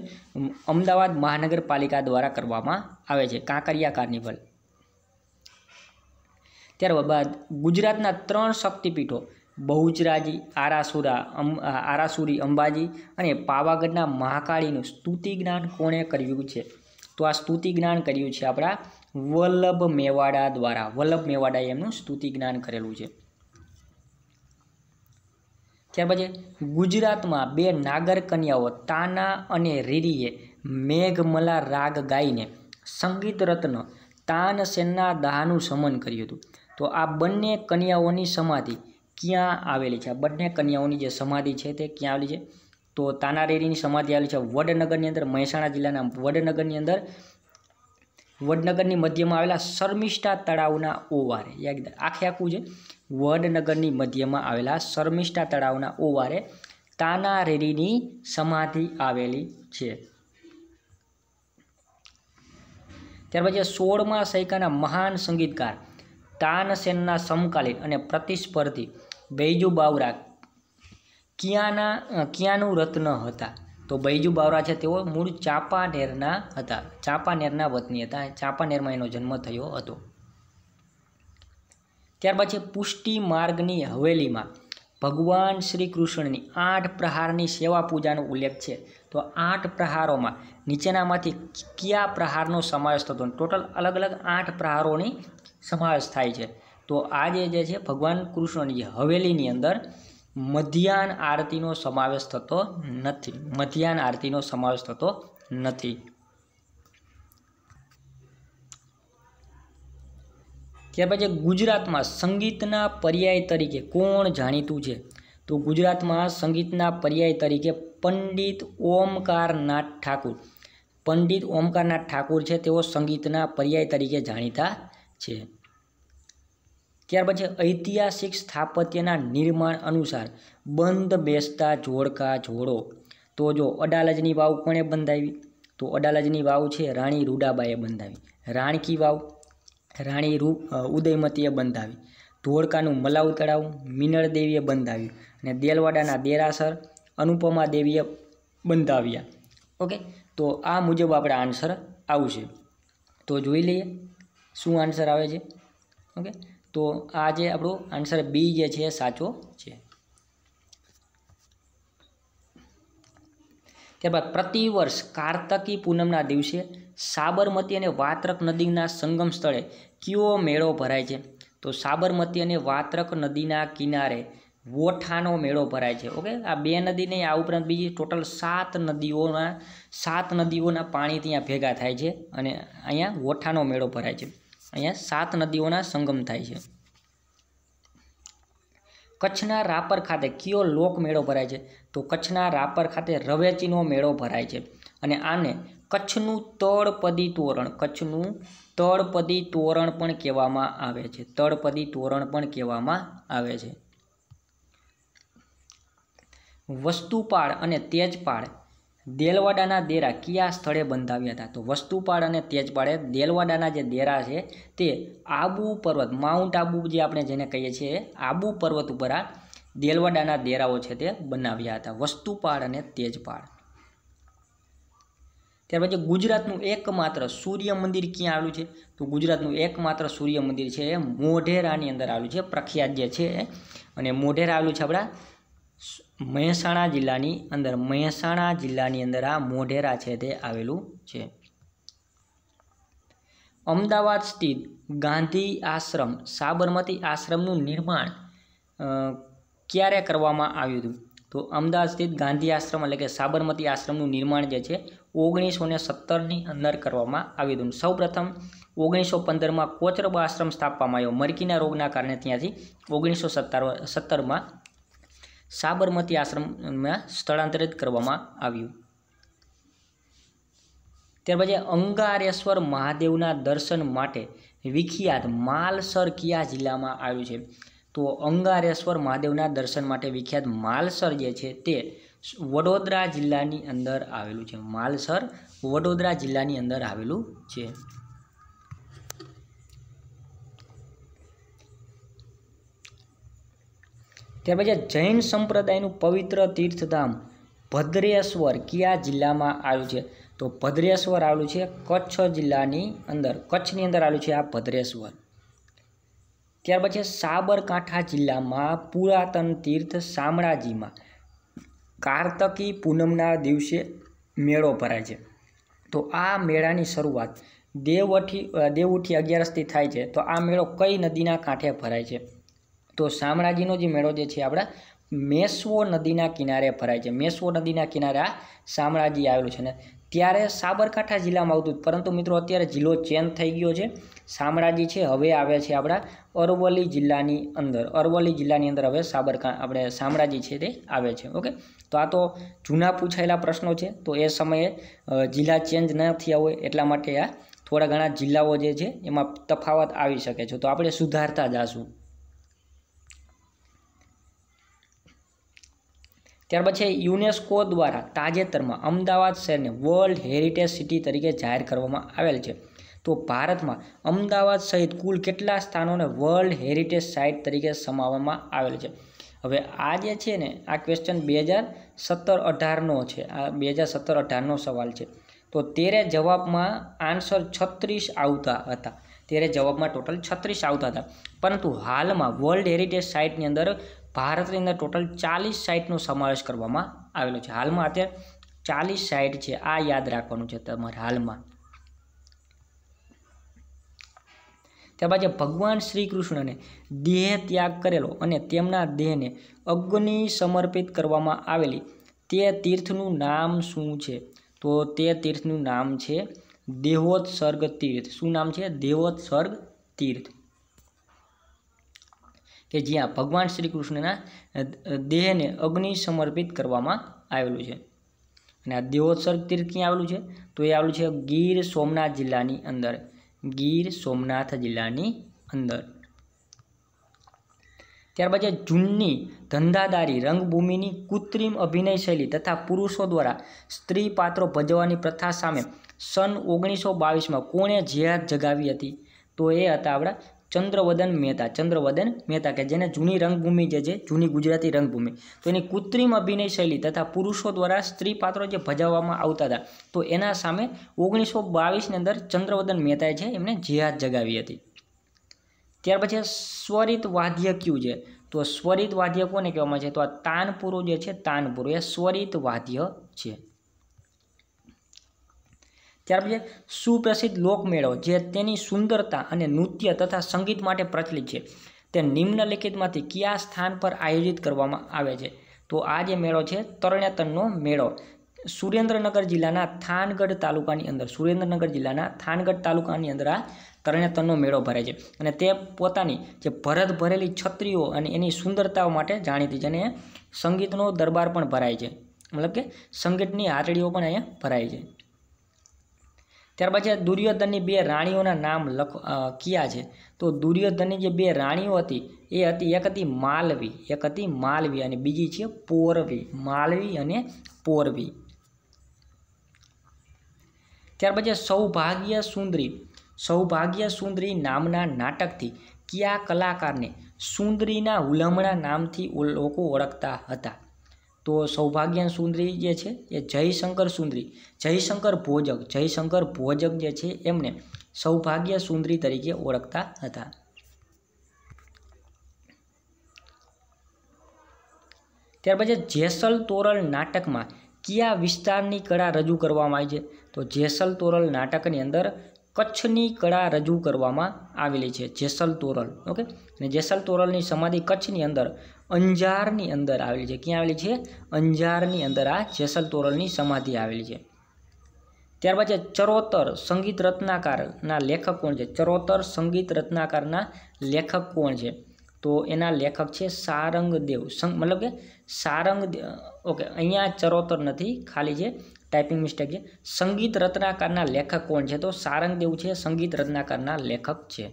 અમદાવાદ મહાનગરપાલિકા દ્વારા કરવામાં આવે છે કાંકરિયા કાર્નિવલ ત્યારબાદ ગુજરાતના ત્રણ શક્તિપીઠો બહુચરાજી આરાસુરા અમ આરાસુરી અંબાજી અને પાવાગઢના મહાકાળીનું સ્તુતિ જ્ઞાન કોણે કર્યું છે તો આ સ્તુતિ જ્ઞાન કર્યું છે આપણા વલ્લભ મેવાડા દ્વારા વલ્લભ મેવાડાએ એમનું સ્તુતિ જ્ઞાન કરેલું છે ત્યાર પછી ગુજરાતમાં બે નાગર કન્યાઓ તાના અને રીરીએ મેઘમલા રાગ ગાઈને સંગીત રત્ન તાનસેનના દાહનું સમન કર્યું હતું તો આ બંને કન્યાઓની સમાધિ ક્યાં આવેલી છે આ બંને કન્યાઓની જે સમાધિ છે તે ક્યાં આવેલી છે તો તાનારેરીની સમાધિ આવેલી છે વડનગરની અંદર મહેસાણા જિલ્લાના વડનગરની અંદર વડનગરની મધ્યમાં આવેલા શર્મિષ્ઠા તળાવના ઓવારે યાદ આખે આખું છે વડનગરની મધ્યમાં આવેલા શર્મિષ્ઠા તળાવના ઓવારે તાનારેરીની સમાધિ આવેલી છે ત્યાર પછી સોળમા સૈકાના મહાન સંગીતકાર તાનસેનના સમકાલીન અને પ્રતિસ્પર્ધી બૈજુ બાવરા કિયાના કિયાનું રત્ન હતા તો બૈજુ બાવરા છે તેઓ મૂળ ચાંપાનેરના હતા ચાંપાનેરના વતની હતા ચાંપાનેરમાં એનો જન્મ થયો હતો ત્યાર પછી પુષ્ટિ માર્ગની હવેલીમાં ભગવાન શ્રી કૃષ્ણની આઠ પ્રહારની સેવા પૂજાનો ઉલ્લેખ છે તો આઠ પ્રહારોમાં નીચેનામાંથી કયા પ્રહારનો સમાવેશ થતો ટોટલ અલગ અલગ આઠ પ્રહારોની સમાવેશ થાય છે તો આજે જે છે ભગવાન કૃષ્ણની હવેલીની અંદર મધ્યાહન આરતીનો સમાવેશ થતો નથી મધ્યાહન આરતીનો સમાવેશ થતો નથી ત્યાર પછી ગુજરાતમાં સંગીતના પર્યાય તરીકે કોણ જાણીતું છે તો ગુજરાતમાં સંગીતના પર્યાય તરીકે પંડિત ઓમકારનાથ ઠાકુર પંડિત ઓમકારનાથ ઠાકુર છે તેઓ સંગીતના પર્યાય તરીકે જાણીતા છે ત્યાર પછી ઐતિહાસિક સ્થાપત્યના નિર્માણ અનુસાર બંધ બેસતા જોડકા જોડો તો જો અડાલજની વાવ કોણે બંધાવી તો અડાલજની વાવ છે રાણી રૂડાબાએ બંધાવી રાણકી વાવ રાણી રૂ ઉદયમતીએ બંધાવી ધોળકાનું મલાવ તળાવ મિનળ દેવીએ બંધાવ્યું અને દેલવાડાના દેરાસર અનુપમા દેવીએ બંધાવ્યા ઓકે તો આ મુજબ આપણે આન્સર આવશે તો જોઈ લઈએ શું આન્સર આવે છે ઓકે તો આ જે આપણો આન્સર બી જે છે એ સાચો છે ત્યારબાદ પ્રતિવર્ષ કાર્તકી પૂનમના દિવસે સાબરમતી અને વાત્રક નદીના સંગમ સ્થળે કયો મેળો ભરાય છે તો સાબરમતી અને વાત્રક નદીના કિનારે વોઠાનો મેળો ભરાય છે ઓકે આ બે નદી નહીં આ ઉપરાંત બીજી ટોટલ સાત નદીઓના સાત નદીઓના પાણી ત્યાં ભેગા થાય છે અને અહીંયા વોઠાનો મેળો ભરાય છે અહીંયા સાત નદીઓના સંગમ થાય છે કચ્છના રાપર ખાતે કયો મેળો ભરાય છે તો કચ્છના રાપર ખાતે રવેચીનો મેળો ભરાય છે અને આને કચ્છનું તળપદી તોરણ કચ્છનું તળપદી તોરણ પણ કહેવામાં આવે છે તળપદી તોરણ પણ કહેવામાં આવે છે વસ્તુપાળ અને તેજપાળ દેલવાડાના દેરા કયા સ્થળે બંધાવ્યા હતા તો વસ્તુપાળ અને તેજપાળે દેલવાડાના જે દેરા છે તે આબુ પર્વત માઉન્ટ આબુ જે આપણે જેને કહીએ છીએ આબુ પર્વત ઉપર આ દેલવાડાના દેરાઓ છે તે બનાવ્યા હતા વસ્તુપાળ અને તેજપાળ ત્યાર પછી ગુજરાતનું એકમાત્ર સૂર્ય મંદિર ક્યાં આવેલું છે તો ગુજરાતનું એકમાત્ર સૂર્ય મંદિર છે મોઢેરાની અંદર આવેલું છે પ્રખ્યાત જે છે અને મોઢેરા આવેલું છે આપણા મહેસાણા જિલ્લાની અંદર મહેસાણા જિલ્લાની અંદર આ મોઢેરા છે તે આવેલું છે અમદાવાદ સ્થિત ગાંધી આશ્રમ સાબરમતી આશ્રમનું નિર્માણ ક્યારે કરવામાં આવ્યું હતું તો અમદાવાદ સ્થિત ગાંધી આશ્રમ એટલે કે સાબરમતી આશ્રમનું નિર્માણ જે છે ઓગણીસો ને સત્તરની અંદર કરવામાં આવ્યું હતું સૌપ્રથમ ઓગણીસો પંદરમાં કોચરબ આશ્રમ સ્થાપવામાં આવ્યો મરકીના રોગના કારણે ત્યાંથી ઓગણીસો સત્તર સત્તરમાં સાબરમતી આશ્રમમાં સ્થળાંતરિત કરવામાં આવ્યું ત્યાર પછી અંગારેશ્વર મહાદેવના દર્શન માટે વિખ્યાત માલસર કયા જિલ્લામાં આવ્યું છે તો અંગારેશ્વર મહાદેવના દર્શન માટે વિખ્યાત માલસર જે છે તે વડોદરા જિલ્લાની અંદર આવેલું છે માલસર વડોદરા જિલ્લાની અંદર આવેલું છે ત્યારબાદ જૈન સંપ્રદાયનું પવિત્ર તીર્થધામ ભદ્રેશ્વર કયા જિલ્લામાં આવ્યું છે તો ભદ્રેશ્વર આવેલું છે કચ્છ જિલ્લાની અંદર કચ્છની અંદર આવેલું છે આ ભદ્રેશ્વર ત્યાર પછી સાબરકાંઠા જિલ્લામાં પુરાતન તીર્થ શામળાજીમાં કાર્તકી પૂનમના દિવસે મેળો ભરાય છે તો આ મેળાની શરૂઆત દેવઠી દેવઉઠી અગિયારસથી થાય છે તો આ મેળો કઈ નદીના કાંઠે ભરાય છે તો શામળાજીનો જે મેળો જે છે આપણા મેસવો નદીના કિનારે ફરાય છે મેસવો નદીના કિનારે આ શામળાજી આવેલું છે ને ત્યારે સાબરકાંઠા જિલ્લામાં આવતું પરંતુ મિત્રો અત્યારે જિલ્લો ચેન્જ થઈ ગયો છે શામળાજી છે હવે આવે છે આપણા અરવલ્લી જિલ્લાની અંદર અરવલ્લી જિલ્લાની અંદર હવે સાબરકા આપણે શામળાજી છે તે આવે છે ઓકે તો આ તો જૂના પૂછાયેલા પ્રશ્નો છે તો એ સમયે જિલ્લા ચેન્જ ન થયા હોય એટલા માટે આ થોડા ઘણા જિલ્લાઓ જે છે એમાં તફાવત આવી શકે છે તો આપણે સુધારતા જશું ત્યાર પછી યુનેસ્કો દ્વારા તાજેતરમાં અમદાવાદ શહેરને વર્લ્ડ હેરિટેજ સિટી તરીકે જાહેર કરવામાં આવેલ છે તો ભારતમાં અમદાવાદ સહિત કુલ કેટલા સ્થાનોને વર્લ્ડ હેરિટેજ સાઇટ તરીકે સમાવવામાં આવેલ છે હવે આ જે છે ને આ ક્વેશ્ચન બે હજાર સત્તર અઢારનો છે આ બે હજાર સત્તર અઢારનો સવાલ છે તો તેરે જવાબમાં આન્સર છત્રીસ આવતા હતા ત્યારે જવાબમાં ટોટલ છત્રીસ આવતા હતા પરંતુ હાલમાં વર્લ્ડ હેરિટેજ સાઇટની અંદર ભારતની અંદર ટોટલ ચાલીસ સાઇટનો સમાવેશ કરવામાં આવેલો છે હાલમાં અત્યારે ચાલીસ સાઇટ છે આ યાદ રાખવાનું છે તમારે હાલમાં ત્યારબાદ છે ભગવાન શ્રી કૃષ્ણને દેહ ત્યાગ કરેલો અને તેમના દેહને અગ્નિ સમર્પિત કરવામાં આવેલી તે તીર્થનું નામ શું છે તો તે તીર્થનું નામ છે દેહોત્સર્ગ તીર્થ શું નામ છે દેહોત્સર્ગ તીર્થ કે જ્યાં ભગવાન શ્રી કૃષ્ણના દેહને અગ્નિ સમર્પિત કરવામાં આવેલું છે અને આ દેવોત્સર્ગ તીર્થ ક્યાં આવેલું છે તો એ આવેલું છે ગીર સોમનાથ જિલ્લાની અંદર ગીર સોમનાથ જિલ્લાની અંદર ત્યારબાદ છે જૂનની ધંધાદારી રંગભૂમિની કૃત્રિમ અભિનય શૈલી તથા પુરુષો દ્વારા સ્ત્રી પાત્રો ભજવવાની પ્રથા સામે સન ઓગણીસો બાવીસમાં કોણે જિહાદ જગાવી હતી તો એ હતા આપણા ચંદ્રવદન મહેતા ચંદ્રવદન મહેતા કે જેને જૂની રંગભૂમિ જે છે જૂની ગુજરાતી રંગભૂમિ તો એની કૃત્રિમ અભિનય શૈલી તથા પુરુષો દ્વારા સ્ત્રી પાત્રો જે ભજવવામાં આવતા હતા તો એના સામે ઓગણીસો બાવીસની અંદર ચંદ્રવદન મહેતાએ છે એમને જેહાદ જગાવી હતી ત્યાર પછી સ્વરિત વાદ્ય ક્યુ છે તો સ્વરિત વાદ્ય કોને કહેવામાં છે તો આ તાનપુરો જે છે તાનપુરો એ સ્વરિત વાદ્ય છે ત્યાર પછી સુપ્રસિદ્ધ લોકમેળો જે તેની સુંદરતા અને નૃત્ય તથા સંગીત માટે પ્રચલિત છે તે નિમ્નલિખિતમાંથી કયા સ્થાન પર આયોજિત કરવામાં આવે છે તો આ જે મેળો છે તરણેતરનો મેળો સુરેન્દ્રનગર જિલ્લાના થાનગઢ તાલુકાની અંદર સુરેન્દ્રનગર જિલ્લાના થાનગઢ તાલુકાની અંદર આ તરણેતરનો મેળો ભરે છે અને તે પોતાની જે ભરત ભરેલી છત્રીઓ અને એની સુંદરતાઓ માટે જાણીતી છે અને સંગીતનો દરબાર પણ ભરાય છે મતલબ કે સંગીતની હાટડીઓ પણ અહીંયા ભરાય છે ત્યારબાદ છે દુર્યોધનની બે રાણીઓના નામ લખ કયા છે તો દુર્યોધનની જે બે રાણીઓ હતી એ હતી એક હતી માલવી એક હતી માલવી અને બીજી છે પોરવી માલવી અને પોરવી ત્યારબાદ છે સૌભાગ્ય સુંદરી સૌભાગ્ય સુંદરી નામના નાટકથી કયા કલાકારને સુંદરીના હુલમણા નામથી લોકો ઓળખતા હતા તો સૌભાગ્યાન સુંદરી જે છે એ જયશંકર સુંદરી જયશંકર ભોજક જયશંકર ભોજક જે છે એમને સૌભાગ્ય સુંદરી તરીકે ઓળખતા હતા ત્યારબાદ છે જેસલ તોરલ નાટકમાં કયા વિસ્તારની કળા રજૂ કરવામાં આવી છે તો જેસલ તોરલ નાટકની અંદર કચ્છની કળા રજૂ કરવામાં આવેલી છે જેસલ તોરલ ઓકે અને જેસલ તોરલની સમાધિ કચ્છની અંદર અંજારની અંદર આવેલી છે ક્યાં આવેલી છે અંજારની અંદર આ જેસલ તોરલની સમાધિ આવેલી છે ત્યારબાદ છે ચરોતર સંગીત રત્નાકારના લેખક કોણ છે ચરોતર સંગીત રત્નાકારના લેખક કોણ છે તો એના લેખક છે સારંગદેવ સંગ મતલબ કે સારંગ ઓકે અહીંયા ચરોતર નથી ખાલી છે ટાઈપિંગ મિસ્ટેક છે સંગીત રત્નાકારના લેખક કોણ છે તો સારંગદેવ છે સંગીત રત્નાકારના લેખક છે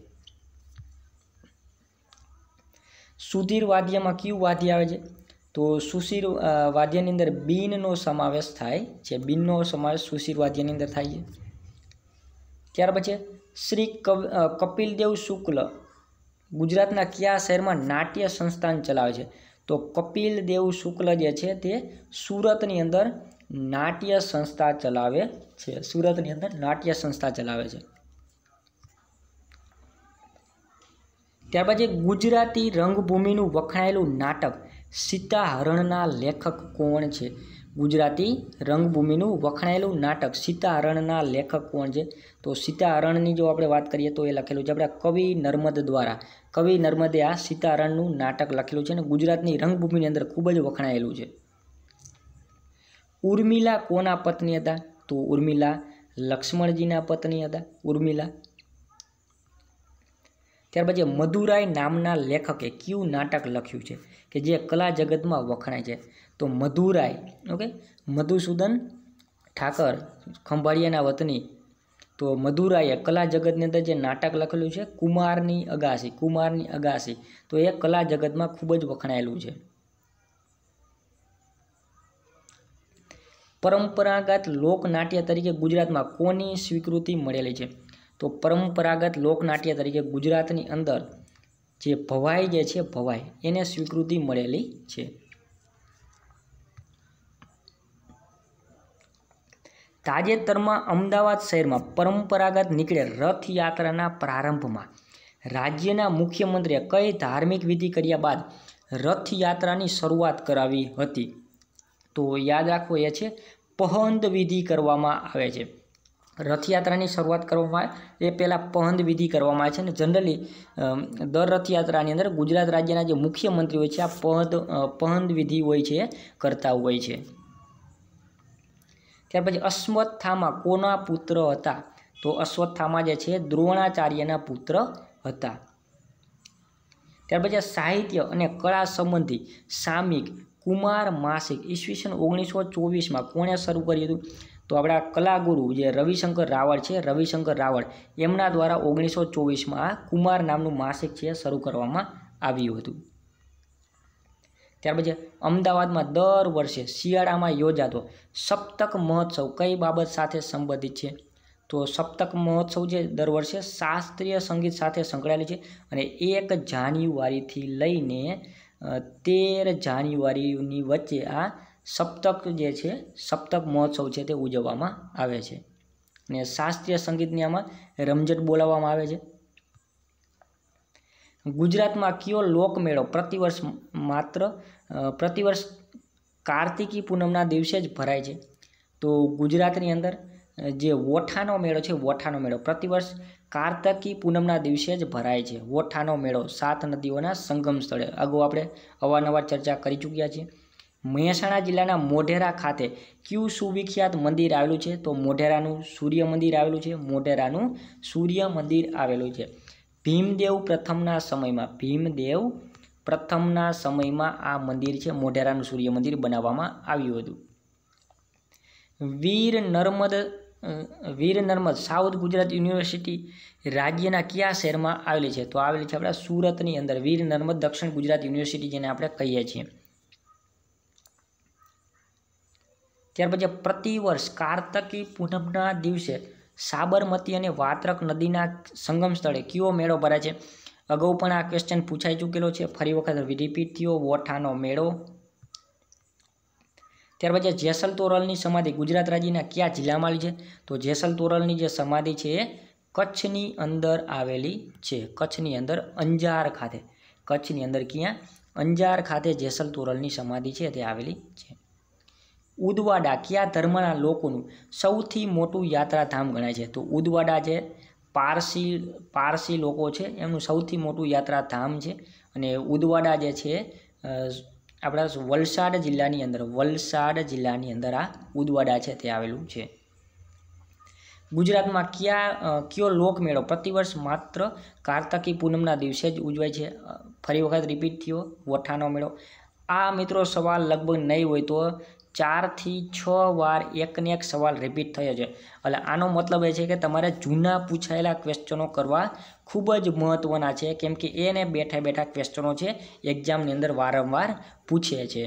સુધીર વાદ્યમાં કયું વાદ્ય આવે છે તો સુશીર વાદ્યની અંદર બિનનો સમાવેશ થાય છે બિનનો સમાવેશ સુશીર વાદ્યની અંદર થાય છે ત્યાર પછી શ્રી કપિલદેવ શુક્લ ગુજરાતના કયા શહેરમાં નાટ્ય સંસ્થાન ચલાવે છે તો કપિલદેવ શુક્લ જે છે તે સુરતની અંદર નાટ્ય સંસ્થા ચલાવે છે સુરતની અંદર નાટ્ય સંસ્થા ચલાવે છે ત્યારબાદ છે ગુજરાતી રંગભૂમિનું વખણાયેલું નાટક સીતાહરણના લેખક કોણ છે ગુજરાતી રંગભૂમિનું વખણાયેલું નાટક સીતાહરણના લેખક કોણ છે તો સીતાહરણની જો આપણે વાત કરીએ તો એ લખેલું છે આપણે કવિ નર્મદ દ્વારા કવિ નર્મદે આ સીતાહરણનું નાટક લખેલું છે અને ગુજરાતની રંગભૂમિની અંદર ખૂબ જ વખણાયેલું છે ઉર્મિલા કોના પત્ની હતા તો ઉર્મિલા લક્ષ્મણજીના પત્ની હતા ઉર્મિલા ત્યારબાદ જે મદુરાય નામના લેખકે કયું નાટક લખ્યું છે કે જે કલા જગતમાં વખણાય છે તો મધુરાય ઓકે મધુસૂદન ઠાકર ખંભાળિયાના વતની તો મધુરાએ કલા જગતની અંદર જે નાટક લખેલું છે કુમારની અગાસી કુમારની અગાસી તો એ કલા જગતમાં ખૂબ જ વખણાયેલું છે પરંપરાગત લોકનાટ્ય તરીકે ગુજરાતમાં કોની સ્વીકૃતિ મળેલી છે તો પરંપરાગત લોકનાટ્ય તરીકે ગુજરાતની અંદર જે ભવાઈ જે છે ભવાઈ એને સ્વીકૃતિ મળેલી છે તાજેતરમાં અમદાવાદ શહેરમાં પરંપરાગત નીકળેલ રથયાત્રાના પ્રારંભમાં રાજ્યના મુખ્યમંત્રીએ કઈ ધાર્મિક વિધિ કર્યા બાદ રથયાત્રાની શરૂઆત કરાવી હતી તો યાદ રાખો એ છે પહંત વિધિ કરવામાં આવે છે રથયાત્રાની શરૂઆત કરવામાં એ પહેલાં પહંદ વિધિ કરવામાં આવે છે અને જનરલી દર રથયાત્રાની અંદર ગુજરાત રાજ્યના જે મુખ્યમંત્રી હોય છે આ પહંદ પહંદ વિધિ હોય છે કરતા હોય છે ત્યાર પછી અશ્વત્થામા કોના પુત્ર હતા તો અશ્વત્થામા જે છે દ્રોણાચાર્યના પુત્ર હતા ત્યાર પછી સાહિત્ય અને કળા સંબંધી સામિક કુમાર માસિક ઈસવીસન ઓગણીસો ચોવીસમાં કોણે શરૂ કર્યું હતું તો આપણા કલાગુરુ જે રવિશંકર રાવળ છે રવિશંકર રાવળ એમના દ્વારા ઓગણીસો ચોવીસમાં આ કુમાર નામનું માસિક છે શરૂ કરવામાં આવ્યું હતું ત્યાર પછી અમદાવાદમાં દર વર્ષે શિયાળામાં યોજાતો સપ્તક મહોત્સવ કઈ બાબત સાથે સંબંધિત છે તો સપ્તક મહોત્સવ જે દર વર્ષે શાસ્ત્રીય સંગીત સાથે સંકળાયેલું છે અને એક જાન્યુઆરીથી લઈને તેર જાન્યુઆરીની વચ્ચે આ સપ્તક જે છે સપ્તક મહોત્સવ છે તે ઉજવવામાં આવે છે અને શાસ્ત્રીય સંગીતની આમાં રમઝટ બોલાવવામાં આવે છે ગુજરાતમાં કયો લોકમેળો પ્રતિવર્ષ માત્ર પ્રતિવર્ષ કાર્તિકી પૂનમના દિવસે જ ભરાય છે તો ગુજરાતની અંદર જે વોઠાનો મેળો છે વોઠાનો મેળો પ્રતિવર્ષ કાર્તકી પૂનમના દિવસે જ ભરાય છે વોઠાનો મેળો સાત નદીઓના સંગમ સ્થળે અગાઉ આપણે અવારનવાર ચર્ચા કરી ચૂક્યા છીએ મહેસાણા જિલ્લાના મોઢેરા ખાતે ક્યુ સુવિખ્યાત મંદિર આવેલું છે તો મોઢેરાનું સૂર્ય મંદિર આવેલું છે મોઢેરાનું સૂર્ય મંદિર આવેલું છે ભીમદેવ પ્રથમના સમયમાં ભીમદેવ પ્રથમના સમયમાં આ મંદિર છે મોઢેરાનું સૂર્ય મંદિર બનાવવામાં આવ્યું હતું વીર નર્મદ વીર નર્મદ સાઉથ ગુજરાત યુનિવર્સિટી રાજ્યના કયા શહેરમાં આવેલી છે તો આવેલી છે આપણા સુરતની અંદર વીર નર્મદ દક્ષિણ ગુજરાત યુનિવર્સિટી જેને આપણે કહીએ છીએ ત્યારબાદ પ્રતિવર્ષ કાર્તકી પૂનમના દિવસે સાબરમતી અને વાત્રક નદીના સંગમ સ્થળે કયો મેળો ભરાય છે અગાઉ પણ આ ક્વેશ્ચન પૂછાઈ ચૂકેલો છે ફરી વખત રિપીટ થયો વોઠાનો મેળો ત્યાર પછી જેસલ તોરલની સમાધિ ગુજરાત રાજ્યના કયા જિલ્લામાં છે તો જેસલ તોરલની જે સમાધિ છે એ કચ્છની અંદર આવેલી છે કચ્છની અંદર અંજાર ખાતે કચ્છની અંદર ક્યાં અંજાર ખાતે જેસલ તોરલની સમાધિ છે તે આવેલી છે ઉદવાડા કયા ધર્મના લોકોનું સૌથી મોટું યાત્રાધામ ગણાય છે તો ઉદવાડા છે પારસી પારસી લોકો છે એમનું સૌથી મોટું યાત્રાધામ છે અને ઉદવાડા જે છે આપણા વલસાડ જિલ્લાની અંદર વલસાડ જિલ્લાની અંદર આ ઉદવાડા છે તે આવેલું છે ગુજરાતમાં કયા કયો લોકમેળો પ્રતિવર્ષ માત્ર કાર્તકી પૂનમના દિવસે જ ઉજવાય છે ફરી વખત રિપીટ થયો વોઠાનો મેળો આ મિત્રો સવાલ લગભગ નહીં હોય તો ચારથી છ વાર એકને એક સવાલ રિપીટ થયો છે એટલે આનો મતલબ એ છે કે તમારે જૂના પૂછાયેલા ક્વેશ્ચનો કરવા ખૂબ જ મહત્ત્વના છે કેમ કે એને બેઠા બેઠા ક્વેશ્ચનો છે એક્ઝામની અંદર વારંવાર પૂછે છે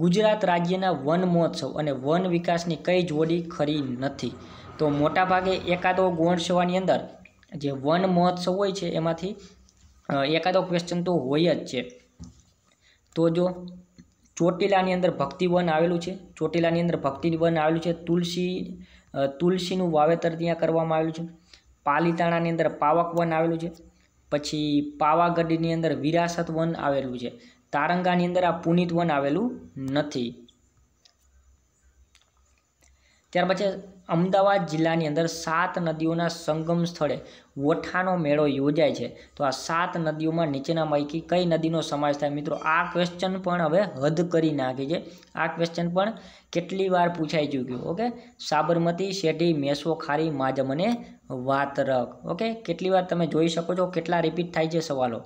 ગુજરાત રાજ્યના વન મહોત્સવ અને વન વિકાસની કઈ જોડી ખરી નથી તો મોટાભાગે એકાદો ગોણસેવાની અંદર જે વન મહોત્સવ હોય છે એમાંથી એકાદો ક્વેશ્ચન તો હોય જ છે તો જો ચોટીલાની અંદર ભક્તિવન આવેલું છે ચોટીલાની અંદર ભક્તિવન આવેલું છે તુલસી તુલસીનું વાવેતર ત્યાં કરવામાં આવેલું છે પાલીતાણાની અંદર પાવકવન આવેલું છે પછી પાવાગઢની અંદર વિરાસત વન આવેલું છે તારંગાની અંદર આ પુનિત વન આવેલું નથી ત્યાર પછી અમદાવાદ જિલ્લાની અંદર સાત નદીઓના સંગમ સ્થળે વોઠાનો મેળો યોજાય છે તો આ સાત નદીઓમાં નીચેના પૈકી કઈ નદીનો સમાવેશ થાય મિત્રો આ ક્વેશ્ચન પણ હવે હદ કરી નાખી છે આ ક્વેશ્ચન પણ કેટલી વાર પૂછાઈ ચૂક્યું ઓકે સાબરમતી શેઢી મેસો ખારી માજમ અને વાતરક ઓકે કેટલી વાર તમે જોઈ શકો છો કેટલા રિપીટ થાય છે સવાલો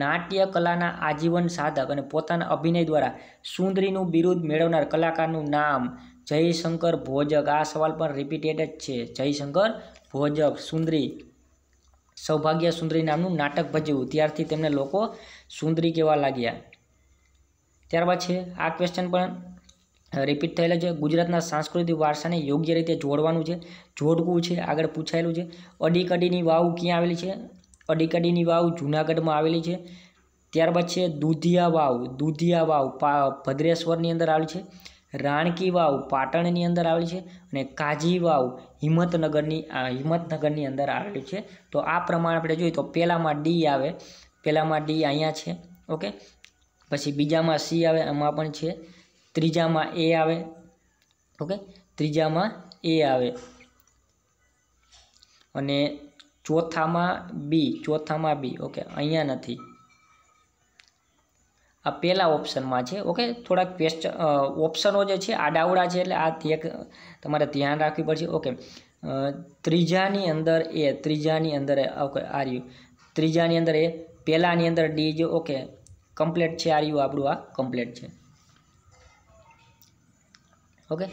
નાટ્ય કલાના આજીવન સાધક અને પોતાના અભિનય દ્વારા સુંદરીનું બિરુદ મેળવનાર કલાકારનું નામ જયશંકર ભોજક આ સવાલ પણ રિપીટેડ જ છે જયશંકર ભોજક સુંદરી સૌભાગ્ય સુંદરી નામનું નાટક ભજવ્યું ત્યારથી તેમને લોકો સુંદરી કહેવા લાગ્યા ત્યારબાદ છે આ ક્વેશ્ચન પણ રિપીટ થયેલો છે ગુજરાતના સાંસ્કૃતિક વારસાને યોગ્ય રીતે જોડવાનું છે જોડવું છે આગળ પૂછાયેલું છે અડીકડીની વાવ ક્યાં આવેલી છે અડીકડીની વાવ જૂનાગઢમાં આવેલી છે ત્યારબાદ છે દૂધિયા વાવ દૂધિયા વાવ પા ભદ્રેશ્વરની અંદર આવેલી છે રાણકી વાવ પાટણની અંદર આવેલી છે અને કાજી વાવ હિંમતનગરની હિંમતનગરની અંદર આવેલી છે તો આ પ્રમાણે આપણે જોઈએ તો પહેલાંમાં ડી આવે પહેલાંમાં ડી અહીંયા છે ઓકે પછી બીજામાં સી આવે એમાં પણ છે ત્રીજામાં એ આવે ઓકે ત્રીજામાં એ આવે અને ચોથામાં બી ચોથામાં બી ઓકે અહીંયા નથી આ પહેલા ઓપ્શનમાં છે ઓકે થોડાક ક્વેશ્ચન ઓપ્શનો જે છે આડાવડા છે એટલે આ તમારે ધ્યાન રાખવી પડશે ઓકે ત્રીજાની અંદર એ ત્રીજાની અંદર ઓકે આ રહ્યું ત્રીજાની અંદર એ પહેલાંની અંદર ડી જો ઓકે કમ્પ્લેટ છે આ રહ્યું આપણું આ કમ્પ્લેટ છે ઓકે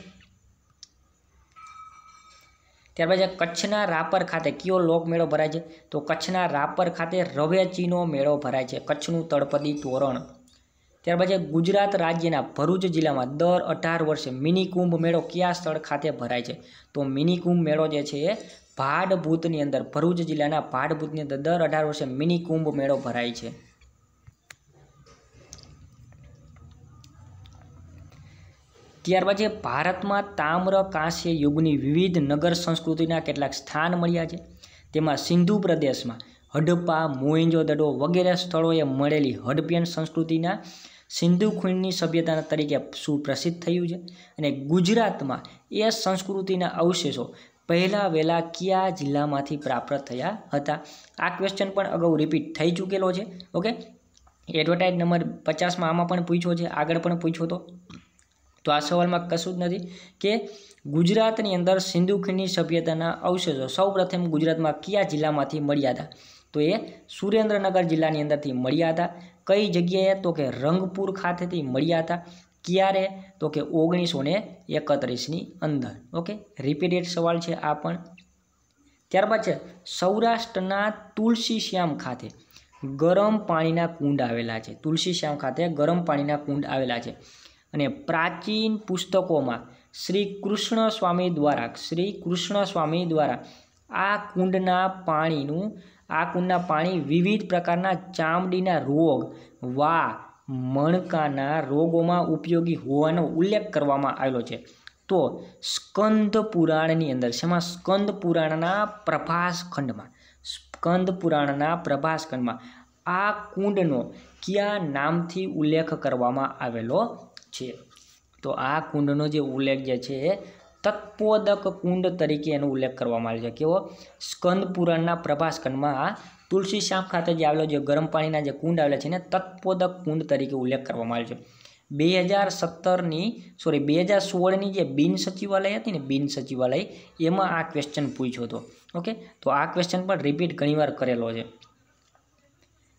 ત્યારબાદ કચ્છના રાપર ખાતે કયો લોક મેળો ભરાય છે તો કચ્છના રાપર ખાતે રવેચીનો મેળો ભરાય છે કચ્છનું તળપદી તોરણ ત્યારબાદ છે ગુજરાત રાજ્યના ભરૂચ જિલ્લામાં દર અઢાર વર્ષે મિની કુંભ મેળો કયા સ્થળ ખાતે ભરાય છે તો મિની કુંભ મેળો જે છે એ ભાડભૂતની અંદર ભરૂચ જિલ્લાના ભાડભૂતની અંદર દર અઢાર વર્ષે મિની કુંભ મેળો ભરાય છે ત્યારબાદ છે ભારતમાં તામ્ર કાંસ્ય યુગની વિવિધ નગર સંસ્કૃતિના કેટલાક સ્થાન મળ્યા છે તેમાં સિંધુ પ્રદેશમાં હડપ્પા મોહિંજો દડો વગેરે સ્થળોએ મળેલી હડપિયન સંસ્કૃતિના સિંધુ ખીણની સભ્યતા તરીકે સુપ્રસિદ્ધ થયું છે અને ગુજરાતમાં એ સંસ્કૃતિના અવશેષો પહેલાં વહેલા કયા જિલ્લામાંથી પ્રાપ્ત થયા હતા આ ક્વેશ્ચન પણ અગાઉ રિપીટ થઈ ચૂકેલો છે ઓકે એડવર્ટાઇઝ નંબર પચાસમાં આમાં પણ પૂછ્યો છે આગળ પણ પૂછ્યો હતો તો આ સવાલમાં કશું જ નથી કે ગુજરાતની અંદર સિંધુ ખીણની સભ્યતાના અવશેષો સૌપ્રથમ ગુજરાતમાં કયા જિલ્લામાંથી મળ્યા હતા તો એ સુરેન્દ્રનગર જિલ્લાની અંદરથી મળ્યા હતા કઈ જગ્યાએ તો કે રંગપુર ખાતેથી મળ્યા હતા ક્યારે તો કે ઓગણીસો ને એકત્રીસની અંદર ઓકે રિપીટેડ સવાલ છે આ પણ ત્યારબાદ છે સૌરાષ્ટ્રના તુલસી શ્યામ ખાતે ગરમ પાણીના કુંડ આવેલા છે તુલસી શ્યામ ખાતે ગરમ પાણીના કુંડ આવેલા છે અને પ્રાચીન પુસ્તકોમાં શ્રી કૃષ્ણ સ્વામી દ્વારા શ્રી કૃષ્ણ સ્વામી દ્વારા આ કુંડના પાણીનું આ કુંડના પાણી વિવિધ પ્રકારના ચામડીના રોગ વા મણકાના રોગોમાં ઉપયોગી હોવાનો ઉલ્લેખ કરવામાં આવેલો છે તો સ્કંદ પુરાણની અંદર શેમાં સ્કંદ પુરાણના પ્રભાસ ખંડમાં સ્કંદ પુરાણના પ્રભાસખંડમાં આ કુંડનો કયા નામથી ઉલ્લેખ કરવામાં આવેલો છે તો આ કુંડનો જે ઉલ્લેખ જે છે એ તત્પોદક કુંડ તરીકે એનો ઉલ્લેખ કરવામાં આવ્યો છે કેવો સ્કંદ પુરાણના પ્રભાસ આ તુલસી શામ ખાતે જે આવેલો જે ગરમ પાણીના જે કુંડ આવેલા છે એને તત્પોદક કુંડ તરીકે ઉલ્લેખ કરવામાં આવ્યો છે બે હજાર સત્તરની સોરી બે હજાર સોળની જે બિન સચિવાલય હતી ને બિન સચિવાલય એમાં આ ક્વેશ્ચન પૂછ્યો હતો ઓકે તો આ ક્વેશ્ચન પણ રિપીટ ઘણીવાર કરેલો છે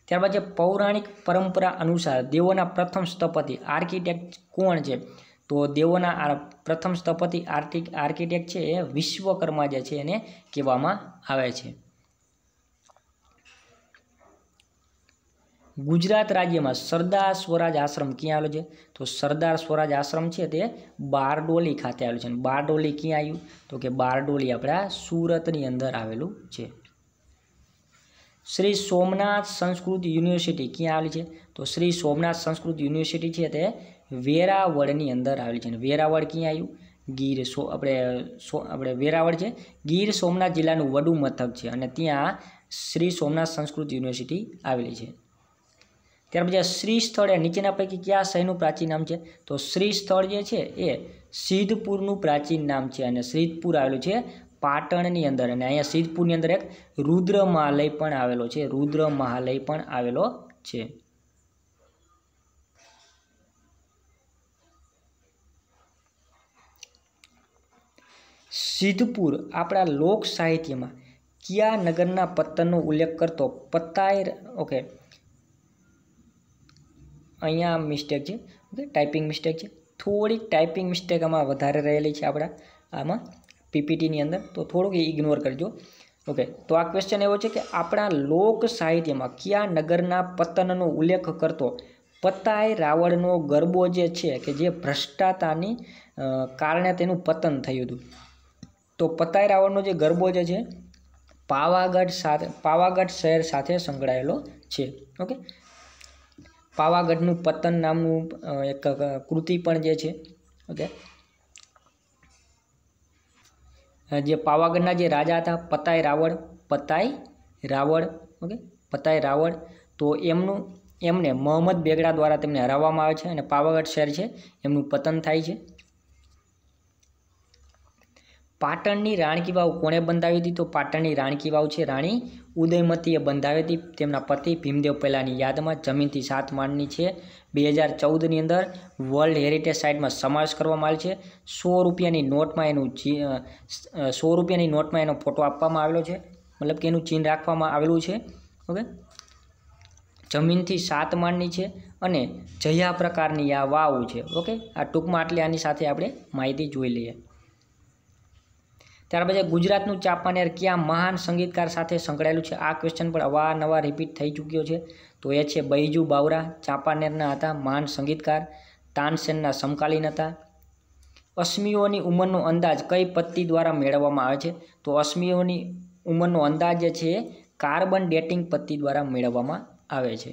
ત્યારબાદ જે પૌરાણિક પરંપરા અનુસાર દેવોના પ્રથમ સ્થપતિ આર્કિટેક્ટ કોણ છે તો દેવોના પ્રથમ સ્થપતિ આર્ટિક આર્કિટેક છે એ વિશ્વકર્મા જે છે એને કહેવામાં આવે છે ગુજરાત રાજ્યમાં સરદાર સ્વરાજ આશ્રમ ક્યાં આવેલો છે તો સરદાર સ્વરાજ આશ્રમ છે તે બારડોલી ખાતે આવેલું છે બારડોલી ક્યાં આવ્યું તો કે બારડોલી આપણા સુરતની અંદર આવેલું છે શ્રી સોમનાથ સંસ્કૃત યુનિવર્સિટી ક્યાં આવેલી છે તો શ્રી સોમનાથ સંસ્કૃત યુનિવર્સિટી છે તે વેરાવળની અંદર આવેલી છે અને વેરાવળ ક્યાં આવ્યું ગીર સો આપણે સો આપણે વેરાવળ છે ગીર સોમનાથ જિલ્લાનું વડુ મથક છે અને ત્યાં શ્રી સોમનાથ સંસ્કૃત યુનિવર્સિટી આવેલી છે ત્યાર પછી શ્રી સ્થળ એ નીચેના પૈકી કયા શહેરનું પ્રાચીન નામ છે તો શ્રી સ્થળ જે છે એ સિદ્ધપુરનું પ્રાચીન નામ છે અને સિદ્ધપુર આવેલું છે પાટણની અંદર અને અહીંયા સિદ્ધપુરની અંદર એક રુદ્ર મહાલય પણ આવેલો છે રુદ્ર મહાલય પણ આવેલો છે સિદ્ધપુર આપણા લોક સાહિત્યમાં કયા નગરના પતનનો ઉલ્લેખ કરતો પત્તાય ઓકે અહીંયા મિસ્ટેક છે ઓકે ટાઈપિંગ મિસ્ટેક છે થોડીક ટાઈપિંગ મિસ્ટેક આમાં વધારે રહેલી છે આપણા આમાં પીપીટીની અંદર તો થોડુંક ઇગ્નોર કરજો ઓકે તો આ ક્વેશ્ચન એવો છે કે આપણા લોક સાહિત્યમાં કયા નગરના પતનનો ઉલ્લેખ કરતો પતાય રાવળનો ગરબો જે છે કે જે ભ્રષ્ટાતાની કારણે તેનું પતન થયું હતું તો પતાય રાવણનો જે ગરબો જે છે પાવાગઢ સાથે પાવાગઢ શહેર સાથે સંકળાયેલો છે ઓકે પાવાગઢનું પતન નામનું એક કૃતિ પણ જે છે ઓકે જે પાવાગઢના જે રાજા હતા પતાય રાવળ પતાઈ રાવળ ઓકે પતાઈ રાવળ તો એમનું એમને મોહમ્મદ બેગડા દ્વારા તેમને હરાવવામાં આવે છે અને પાવાગઢ શહેર છે એમનું પતન થાય છે પાટણની રાણકી વાવ કોણે બંધાવી હતી તો પાટણની રાણકી વાવ છે રાણી ઉદયમતીએ બંધાવી હતી તેમના પતિ ભીમદેવ પહેલાંની યાદમાં જમીનથી સાત માળની છે બે હજાર ચૌદની અંદર વર્લ્ડ હેરિટેજ સાઇટમાં સમાવેશ કરવામાં આવેલ છે સો રૂપિયાની નોટમાં એનું સો રૂપિયાની નોટમાં એનો ફોટો આપવામાં આવેલો છે મતલબ કે એનું ચિહ્ન રાખવામાં આવેલું છે ઓકે જમીનથી સાત માળની છે અને જયા પ્રકારની આ વાવ છે ઓકે આ ટૂંકમાં આટલે આની સાથે આપણે માહિતી જોઈ લઈએ ત્યારબાદ ગુજરાતનું ચાંપાનેર ક્યાં મહાન સંગીતકાર સાથે સંકળાયેલું છે આ ક્વેશ્ચન પણ અવારનવાર રિપીટ થઈ ચૂક્યો છે તો એ છે બૈજુ બાવરા ચાંપાનેરના હતા મહાન સંગીતકાર તાનસેનના સમકાલીન હતા અશ્મિઓની ઉંમરનો અંદાજ કઈ પદ્ધતિ દ્વારા મેળવવામાં આવે છે તો અશ્મીઓની ઉંમરનો અંદાજ જે છે કાર્બન ડેટિંગ પદ્ધતિ દ્વારા મેળવવામાં આવે છે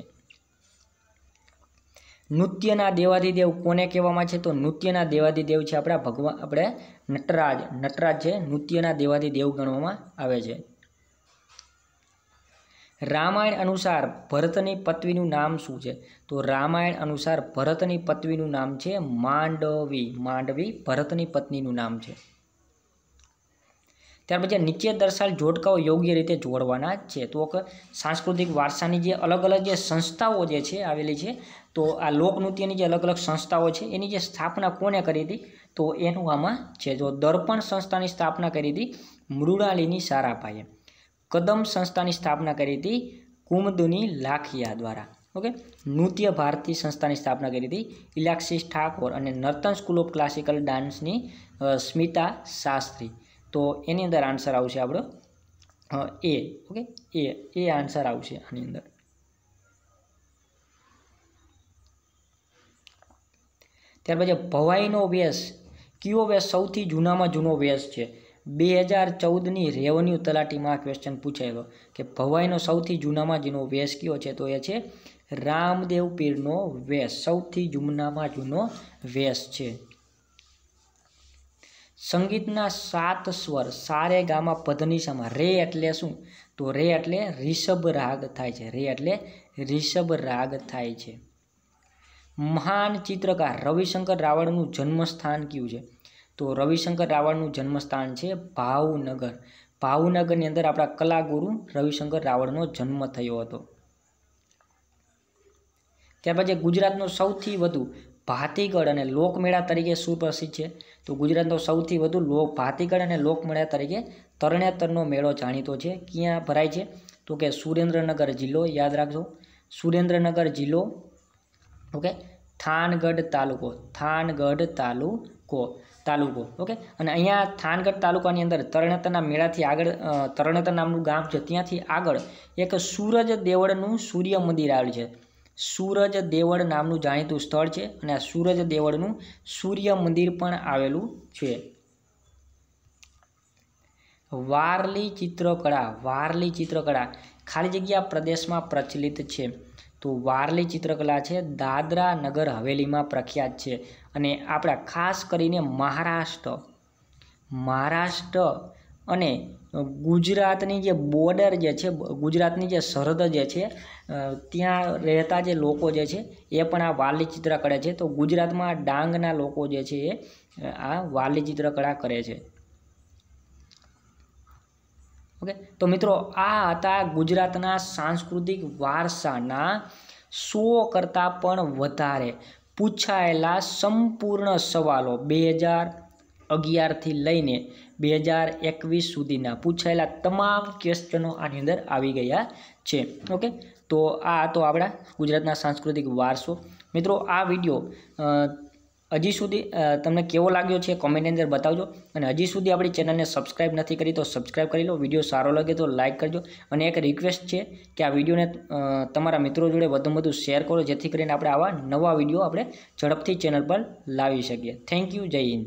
નૃત્યના દેવાદિદેવ કોને કહેવામાં છે તો નૃત્યના દેવાદિદેવ છે આપણા ભગવાન આપણે નટરાજ નટરાજ છે નૃત્યના દેવાદિદેવ ગણવામાં આવે છે રામાયણ અનુસાર ભરતની પત્નીનું નામ શું છે તો રામાયણ અનુસાર ભરતની પત્નીનું નામ છે માંડવી માંડવી ભરતની પત્નીનું નામ છે ત્યાર પછી નીચે દર્શાવેલ જોડકાઓ યોગ્ય રીતે જોડવાના છે તો સાંસ્કૃતિક વારસાની જે અલગ અલગ જે સંસ્થાઓ જે છે આવેલી છે તો આ લોકનૃત્યની જે અલગ અલગ સંસ્થાઓ છે એની જે સ્થાપના કોને કરી હતી તો એનું આમાં છે જો દર્પણ સંસ્થાની સ્થાપના કરી હતી મૃણાલીની સારાભાઈએ કદમ સંસ્થાની સ્થાપના કરી હતી કુમદુની લાખિયા દ્વારા ઓકે નૃત્ય ભારતી સંસ્થાની સ્થાપના કરી હતી ઇલાક્ષી ઠાકોર અને નર્તન સ્કૂલ ઓફ ક્લાસિકલ ડાન્સની સ્મિતા શાસ્ત્રી તો એની અંદર આન્સર આવશે આપણો એ ઓકે એ એ આન્સર આવશે આની અંદર ત્યાર પછી ભવાઈનો વેશ કયો વેશ સૌથી જૂનામાં જૂનો વેશ છે બે હજાર ચૌદની રેવન્યુ તલાટીમાં ક્વેશ્ચન પૂછાયેલો કે ભવાઈનો સૌથી જૂનામાં જૂનો વેશ કયો છે તો એ છે રામદેવ પીરનો વેશ સૌથી જૂનામાં જૂનો વેશ છે સંગીતના સાત સ્વર સારે ગામા પધનિશામાં રે એટલે શું તો રે એટલે ઋષભ રાગ થાય છે રે એટલે ઋષભ રાગ થાય છે મહાન ચિત્રકાર રવિશંકર રાવળનું જન્મસ્થાન કયું છે તો રવિશંકર રાવળનું જન્મસ્થાન છે ભાવનગર ભાવનગરની અંદર આપણા કલાગુરુ રવિશંકર રાવળનો જન્મ થયો હતો ત્યારબાદ જે ગુજરાતનો સૌથી વધુ ભાતીગઢ અને લોકમેળા તરીકે સુપ્રસિદ્ધ છે તો ગુજરાતનો સૌથી વધુ લોક ભાતીગઢ અને લોકમેળા તરીકે તરણેતરનો મેળો જાણીતો છે ક્યાં ભરાય છે તો કે સુરેન્દ્રનગર જિલ્લો યાદ રાખજો સુરેન્દ્રનગર જિલ્લો ઓકે થાનગઢ તાલુકો થાનગઢ તાલુકો તાલુકો ઓકે અને અહીંયા થાનગઢ તાલુકાની અંદર તરણેતરના મેળાથી આગળ તરણેતર નામનું ગામ છે ત્યાંથી આગળ એક સૂરજ દેવળનું સૂર્ય મંદિર આવેલું છે સૂરજ દેવળ નામનું જાણીતું સ્થળ છે અને આ સૂરજ દેવળનું સૂર્ય મંદિર પણ આવેલું છે વારલી ચિત્રકળા વારલી ચિત્રકળા ખાલી જગ્યા પ્રદેશમાં પ્રચલિત છે તો વારલી ચિત્રકળા છે દાદરા નગર હવેલીમાં પ્રખ્યાત છે અને આપણા ખાસ કરીને મહારાષ્ટ્ર મહારાષ્ટ્ર અને ગુજરાતની જે બોર્ડર જે છે ગુજરાતની જે સરહદ જે છે ત્યાં રહેતા જે લોકો જે છે એ પણ આ વાલી ચિત્રકળા છે તો ગુજરાતમાં ડાંગના લોકો જે છે એ આ વાલી ચિત્રકળા કરે છે ઓકે તો મિત્રો આ હતા ગુજરાતના સાંસ્કૃતિક વારસાના સો કરતાં પણ વધારે પૂછાયેલા સંપૂર્ણ સવાલો બે હજાર અગિયારથી લઈને બે હજાર એકવીસ સુધીના પૂછાયેલા તમામ ક્વેશ્ચનો આની અંદર આવી ગયા છે ઓકે તો આ તો આપણા ગુજરાતના સાંસ્કૃતિક વારસો મિત્રો આ વિડીયો હજી સુધી તમને કેવો લાગ્યો છે કોમેન્ટની અંદર બતાવજો અને હજી સુધી આપણી ચેનલને સબસ્ક્રાઇબ નથી કરી તો સબસ્ક્રાઇબ કરી લો વિડીયો સારો લાગે તો લાઇક કરજો અને એક રિક્વેસ્ટ છે કે આ વિડીયોને તમારા મિત્રો જોડે વધુમાં વધુ શેર કરો જેથી કરીને આપણે આવા નવા વિડીયો આપણે ઝડપથી ચેનલ પર લાવી શકીએ થેન્ક યુ જય હિન્દ